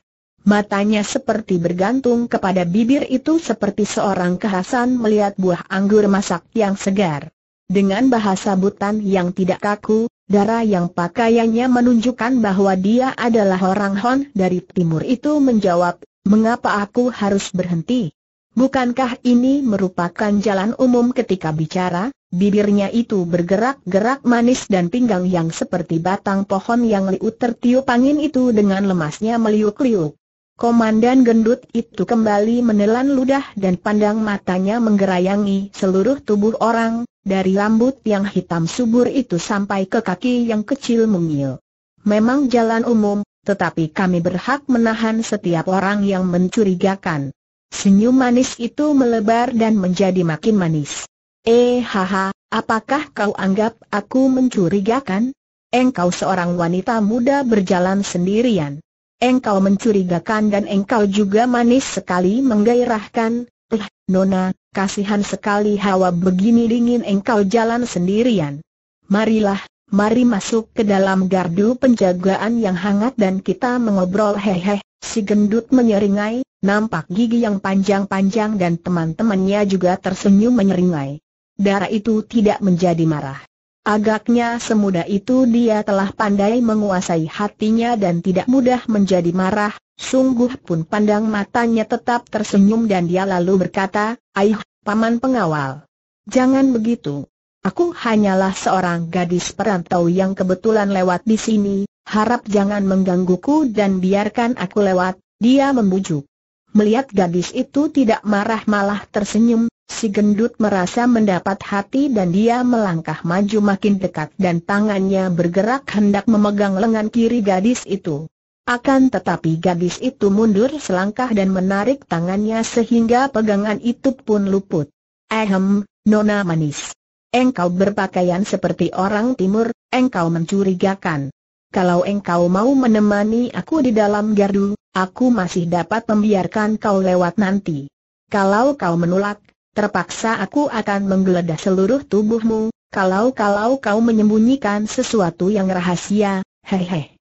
Matanya seperti bergantung kepada bibir itu seperti seorang kehasan melihat buah anggur masak yang segar. Dengan bahasa butan yang tidak kaku, Darah yang pakaiannya menunjukkan bahwa dia adalah orang Hon dari timur itu menjawab, mengapa aku harus berhenti? Bukankah ini merupakan jalan umum ketika bicara? Bibirnya itu bergerak-gerak manis dan pinggang yang seperti batang pohon yang liut tertiup angin itu dengan lemasnya meliuk-liuk. Komandan gendut itu kembali menelan ludah dan pandang matanya menggerayangi seluruh tubuh orang, dari rambut yang hitam subur itu sampai ke kaki yang kecil mungil. Memang jalan umum, tetapi kami berhak menahan setiap orang yang mencurigakan. Senyum manis itu melebar dan menjadi makin manis. Eh haha, apakah kau anggap aku mencurigakan? Engkau seorang wanita muda berjalan sendirian. Engkau mencurigakan dan engkau juga manis sekali menggairahkan. Eh, Nona, Kasihan sekali hawa begini dingin engkau jalan sendirian. Marilah, mari masuk ke dalam gardu penjagaan yang hangat dan kita mengobrol hehe. Si gendut menyeringai, nampak gigi yang panjang-panjang dan teman-temannya juga tersenyum menyeringai. Darah itu tidak menjadi marah. Agaknya semudah itu dia telah pandai menguasai hatinya dan tidak mudah menjadi marah, Sungguh pun pandang matanya tetap tersenyum dan dia lalu berkata, Aih, paman pengawal. Jangan begitu. Aku hanyalah seorang gadis perantau yang kebetulan lewat di sini, harap jangan menggangguku dan biarkan aku lewat, dia membujuk. Melihat gadis itu tidak marah malah tersenyum, si gendut merasa mendapat hati dan dia melangkah maju makin dekat dan tangannya bergerak hendak memegang lengan kiri gadis itu. Akan tetapi gadis itu mundur selangkah dan menarik tangannya sehingga pegangan itu pun luput. Ehem, nona manis. Engkau berpakaian seperti orang timur, engkau mencurigakan. Kalau engkau mau menemani aku di dalam gardu, aku masih dapat membiarkan kau lewat nanti. Kalau kau menolak, terpaksa aku akan menggeledah seluruh tubuhmu, kalau-kalau kau menyembunyikan sesuatu yang rahasia, hehehe.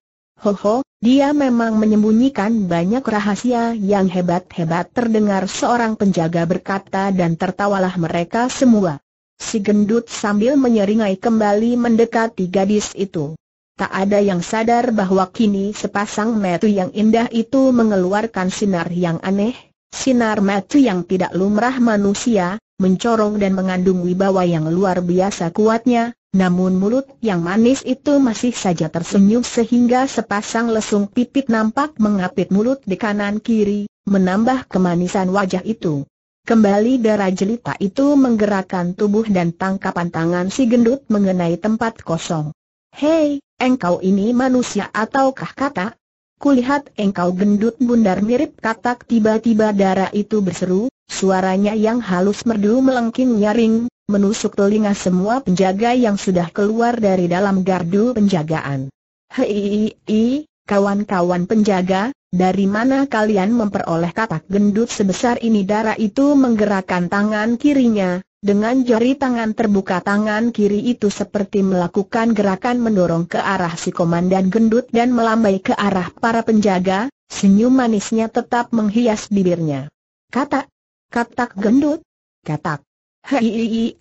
Ho ho, dia memang menyembunyikan banyak rahasia yang hebat-hebat terdengar seorang penjaga berkata dan tertawalah mereka semua. Si gendut sambil menyeringai kembali mendekati gadis itu. Tak ada yang sadar bahwa kini sepasang metu yang indah itu mengeluarkan sinar yang aneh, sinar metu yang tidak lumrah manusia, mencorong dan mengandung wibawa yang luar biasa kuatnya, namun mulut yang manis itu masih saja tersenyum sehingga sepasang lesung pipit nampak mengapit mulut di kanan kiri, menambah kemanisan wajah itu. Kembali darah jelita itu menggerakkan tubuh dan tangkapan tangan si gendut mengenai tempat kosong. Hei, engkau ini manusia ataukah kata? Kulihat engkau gendut bundar mirip katak tiba-tiba darah itu berseru, suaranya yang halus merdu melengking nyaring, menusuk telinga semua penjaga yang sudah keluar dari dalam gardu penjagaan. Hei, kawan-kawan penjaga, dari mana kalian memperoleh katak gendut sebesar ini? Darah itu menggerakkan tangan kirinya, dengan jari tangan terbuka tangan kiri itu seperti melakukan gerakan mendorong ke arah si komandan gendut dan melambai ke arah para penjaga, senyum manisnya tetap menghias bibirnya. Katak, katak gendut, katak. Hei,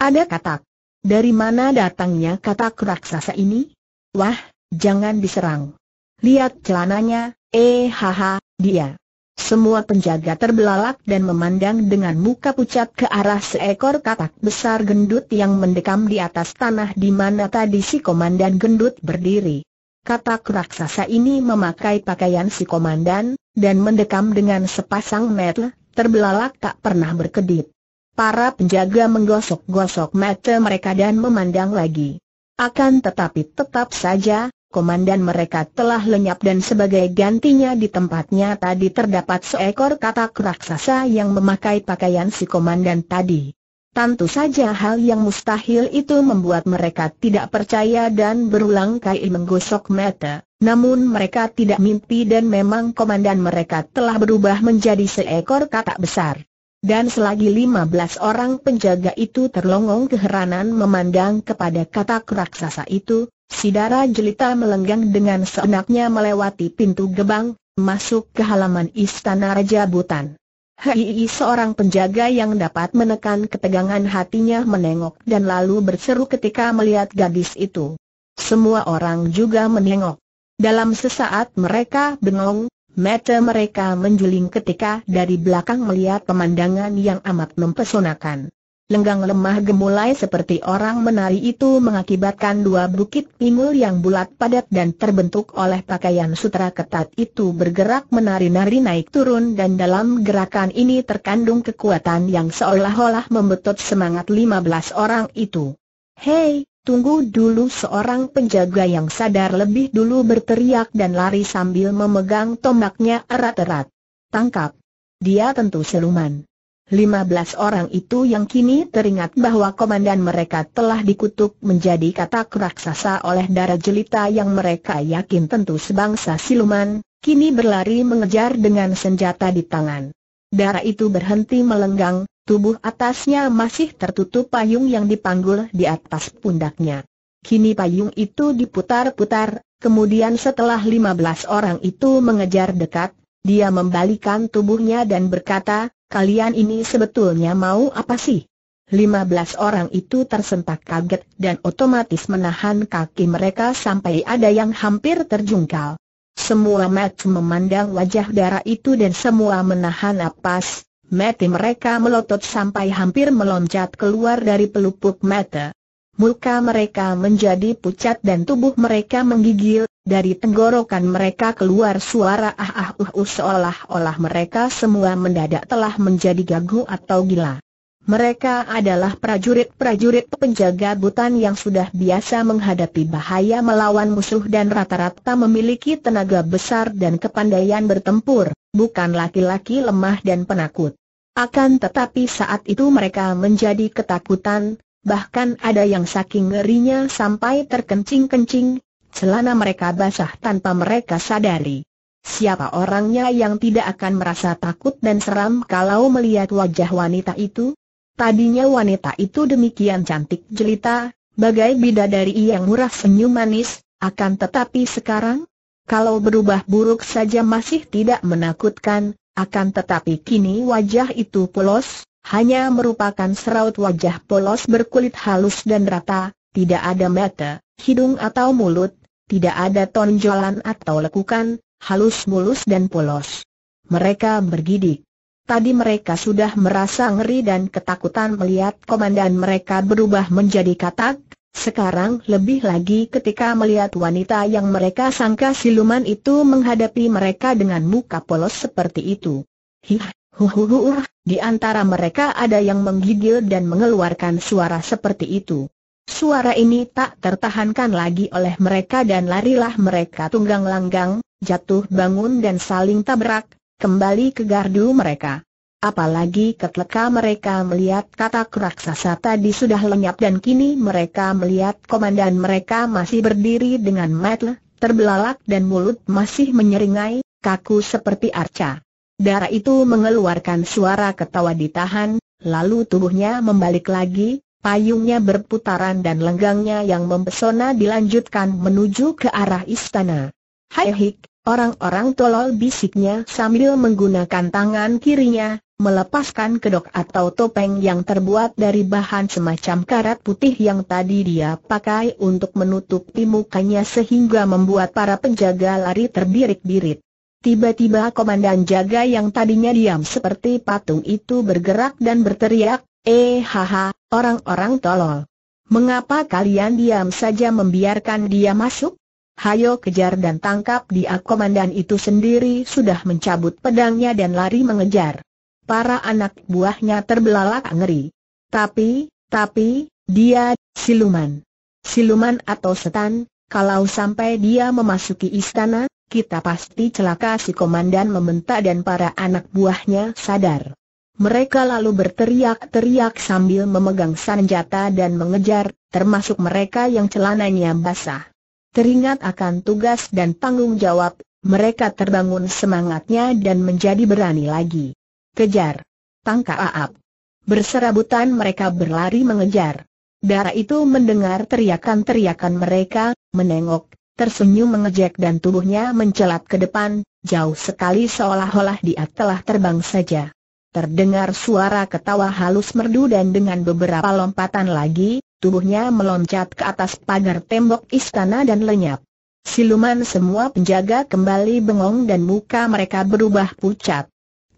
Ada katak. Dari mana datangnya katak raksasa ini? Wah, jangan diserang. Lihat celananya, eh haha, dia. Semua penjaga terbelalak dan memandang dengan muka pucat ke arah seekor katak besar gendut yang mendekam di atas tanah di mana tadi si komandan gendut berdiri. Katak raksasa ini memakai pakaian si komandan, dan mendekam dengan sepasang metel, terbelalak tak pernah berkedip. Para penjaga menggosok-gosok mata mereka dan memandang lagi. Akan tetapi tetap saja, komandan mereka telah lenyap dan sebagai gantinya di tempatnya tadi terdapat seekor katak raksasa yang memakai pakaian si komandan tadi. Tentu saja hal yang mustahil itu membuat mereka tidak percaya dan berulang kali menggosok mata. Namun mereka tidak mimpi dan memang komandan mereka telah berubah menjadi seekor katak besar. Dan selagi 15 orang penjaga itu terlongong keheranan memandang kepada katak raksasa itu, si darah jelita melenggang dengan seenaknya melewati pintu gebang, masuk ke halaman istana Raja Butan. Hei seorang penjaga yang dapat menekan ketegangan hatinya menengok dan lalu berseru ketika melihat gadis itu. Semua orang juga menengok. Dalam sesaat mereka bengong, Mata mereka menjuling ketika dari belakang melihat pemandangan yang amat mempesonakan. Lenggang lemah gemulai seperti orang menari itu mengakibatkan dua bukit pinggul yang bulat padat dan terbentuk oleh pakaian sutra ketat itu bergerak menari-nari naik turun dan dalam gerakan ini terkandung kekuatan yang seolah-olah membetot semangat 15 orang itu. Hei, Tunggu dulu seorang penjaga yang sadar lebih dulu berteriak dan lari sambil memegang tombaknya erat-erat. Tangkap. Dia tentu seluman. 15 orang itu yang kini teringat bahwa komandan mereka telah dikutuk menjadi katak raksasa oleh darah jelita yang mereka yakin tentu sebangsa siluman, kini berlari mengejar dengan senjata di tangan. Darah itu berhenti melenggang, Tubuh atasnya masih tertutup payung yang dipanggul di atas pundaknya. Kini payung itu diputar-putar, kemudian setelah 15 orang itu mengejar dekat, dia membalikan tubuhnya dan berkata, kalian ini sebetulnya mau apa sih? 15 orang itu tersentak kaget dan otomatis menahan kaki mereka sampai ada yang hampir terjungkal. Semua mata memandang wajah darah itu dan semua menahan napas, Mati mereka melotot sampai hampir meloncat keluar dari pelupuk mata. Muka mereka menjadi pucat dan tubuh mereka menggigil, dari tenggorokan mereka keluar suara ah ah uh uh seolah-olah mereka semua mendadak telah menjadi gagu atau gila. Mereka adalah prajurit-prajurit penjaga butan yang sudah biasa menghadapi bahaya melawan musuh dan rata-rata memiliki tenaga besar dan kepandaian bertempur, bukan laki-laki lemah dan penakut. Akan tetapi saat itu mereka menjadi ketakutan, bahkan ada yang saking ngerinya sampai terkencing-kencing, celana mereka basah tanpa mereka sadari. Siapa orangnya yang tidak akan merasa takut dan seram kalau melihat wajah wanita itu? Tadinya wanita itu demikian cantik jelita, bagai bidadari yang murah senyum manis, akan tetapi sekarang, kalau berubah buruk saja masih tidak menakutkan, akan tetapi kini wajah itu polos, hanya merupakan seraut wajah polos berkulit halus dan rata, tidak ada mata, hidung atau mulut, tidak ada tonjolan atau lekukan, halus mulus dan polos. Mereka bergidik. Tadi mereka sudah merasa ngeri dan ketakutan melihat komandan mereka berubah menjadi katak, sekarang lebih lagi ketika melihat wanita yang mereka sangka siluman itu menghadapi mereka dengan muka polos seperti itu. Hih, huhuhuh, di antara mereka ada yang menggigil dan mengeluarkan suara seperti itu. Suara ini tak tertahankan lagi oleh mereka dan larilah mereka tunggang langgang, jatuh bangun dan saling tabrak, kembali ke gardu mereka. Apalagi ketika mereka melihat katak raksasa tadi sudah lenyap dan kini mereka melihat komandan mereka masih berdiri dengan metel, terbelalak dan mulut masih menyeringai, kaku seperti arca. Darah itu mengeluarkan suara ketawa ditahan, lalu tubuhnya membalik lagi, payungnya berputaran dan lenggangnya yang mempesona dilanjutkan menuju ke arah istana. Hai Hik, Orang-orang tolol bisiknya sambil menggunakan tangan kirinya, melepaskan kedok atau topeng yang terbuat dari bahan semacam karat putih yang tadi dia pakai untuk menutupi mukanya sehingga membuat para penjaga lari terbirik-birit. Tiba-tiba komandan jaga yang tadinya diam seperti patung itu bergerak dan berteriak, Eh haha, orang-orang tolol. Mengapa kalian diam saja membiarkan dia masuk? hayo kejar dan tangkap dia komandan itu sendiri sudah mencabut pedangnya dan lari mengejar. Para anak buahnya terbelalak ngeri. Tapi, tapi, dia, siluman. Siluman atau setan, kalau sampai dia memasuki istana, kita pasti celaka si komandan membentak dan para anak buahnya sadar. Mereka lalu berteriak-teriak sambil memegang senjata dan mengejar, termasuk mereka yang celananya basah. Teringat akan tugas dan tanggung jawab, mereka terbangun semangatnya dan menjadi berani lagi. Kejar! Tangka Aap! Berserabutan mereka berlari mengejar. Dara itu mendengar teriakan-teriakan mereka, menengok, tersenyum mengejek dan tubuhnya mencelat ke depan, jauh sekali seolah-olah dia telah terbang saja. Terdengar suara ketawa halus merdu dan dengan beberapa lompatan lagi, tubuhnya meloncat ke atas pagar tembok istana dan lenyap. Siluman semua penjaga kembali bengong dan muka mereka berubah pucat.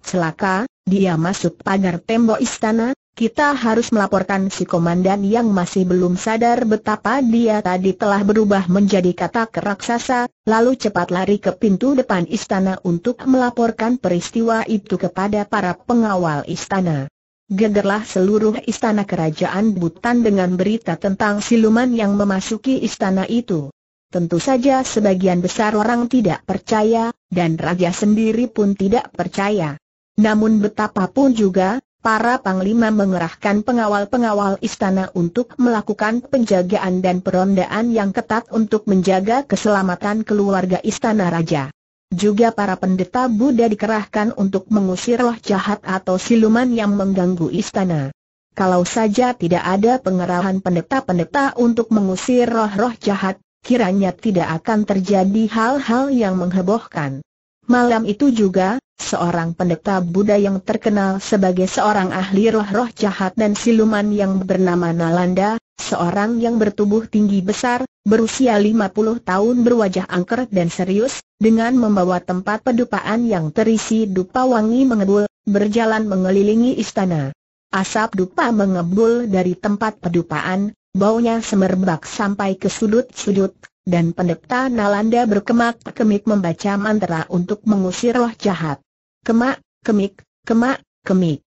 Celaka, dia masuk pagar tembok istana, kita harus melaporkan si komandan yang masih belum sadar betapa dia tadi telah berubah menjadi katak raksasa, lalu cepat lari ke pintu depan istana untuk melaporkan peristiwa itu kepada para pengawal istana. Gegerlah seluruh istana kerajaan Butan dengan berita tentang siluman yang memasuki istana itu. Tentu saja sebagian besar orang tidak percaya, dan raja sendiri pun tidak percaya. Namun betapapun juga, para panglima mengerahkan pengawal-pengawal istana untuk melakukan penjagaan dan perondaan yang ketat untuk menjaga keselamatan keluarga istana raja. Juga para pendeta Buddha dikerahkan untuk mengusir roh jahat atau siluman yang mengganggu istana. Kalau saja tidak ada pengerahan pendeta-pendeta untuk mengusir roh-roh jahat, kiranya tidak akan terjadi hal-hal yang menghebohkan. Malam itu juga, seorang pendeta Buddha yang terkenal sebagai seorang ahli roh-roh jahat dan siluman yang bernama Nalanda, seorang yang bertubuh tinggi besar, berusia 50 tahun berwajah angker dan serius, dengan membawa tempat pedupaan yang terisi dupa wangi mengebul, berjalan mengelilingi istana. Asap dupa mengebul dari tempat pedupaan, baunya semerbak sampai ke sudut-sudut, dan pendeta Nalanda berkemak-kemik membaca mantra untuk mengusir roh jahat. Kemak, kemik, kemak, kemik.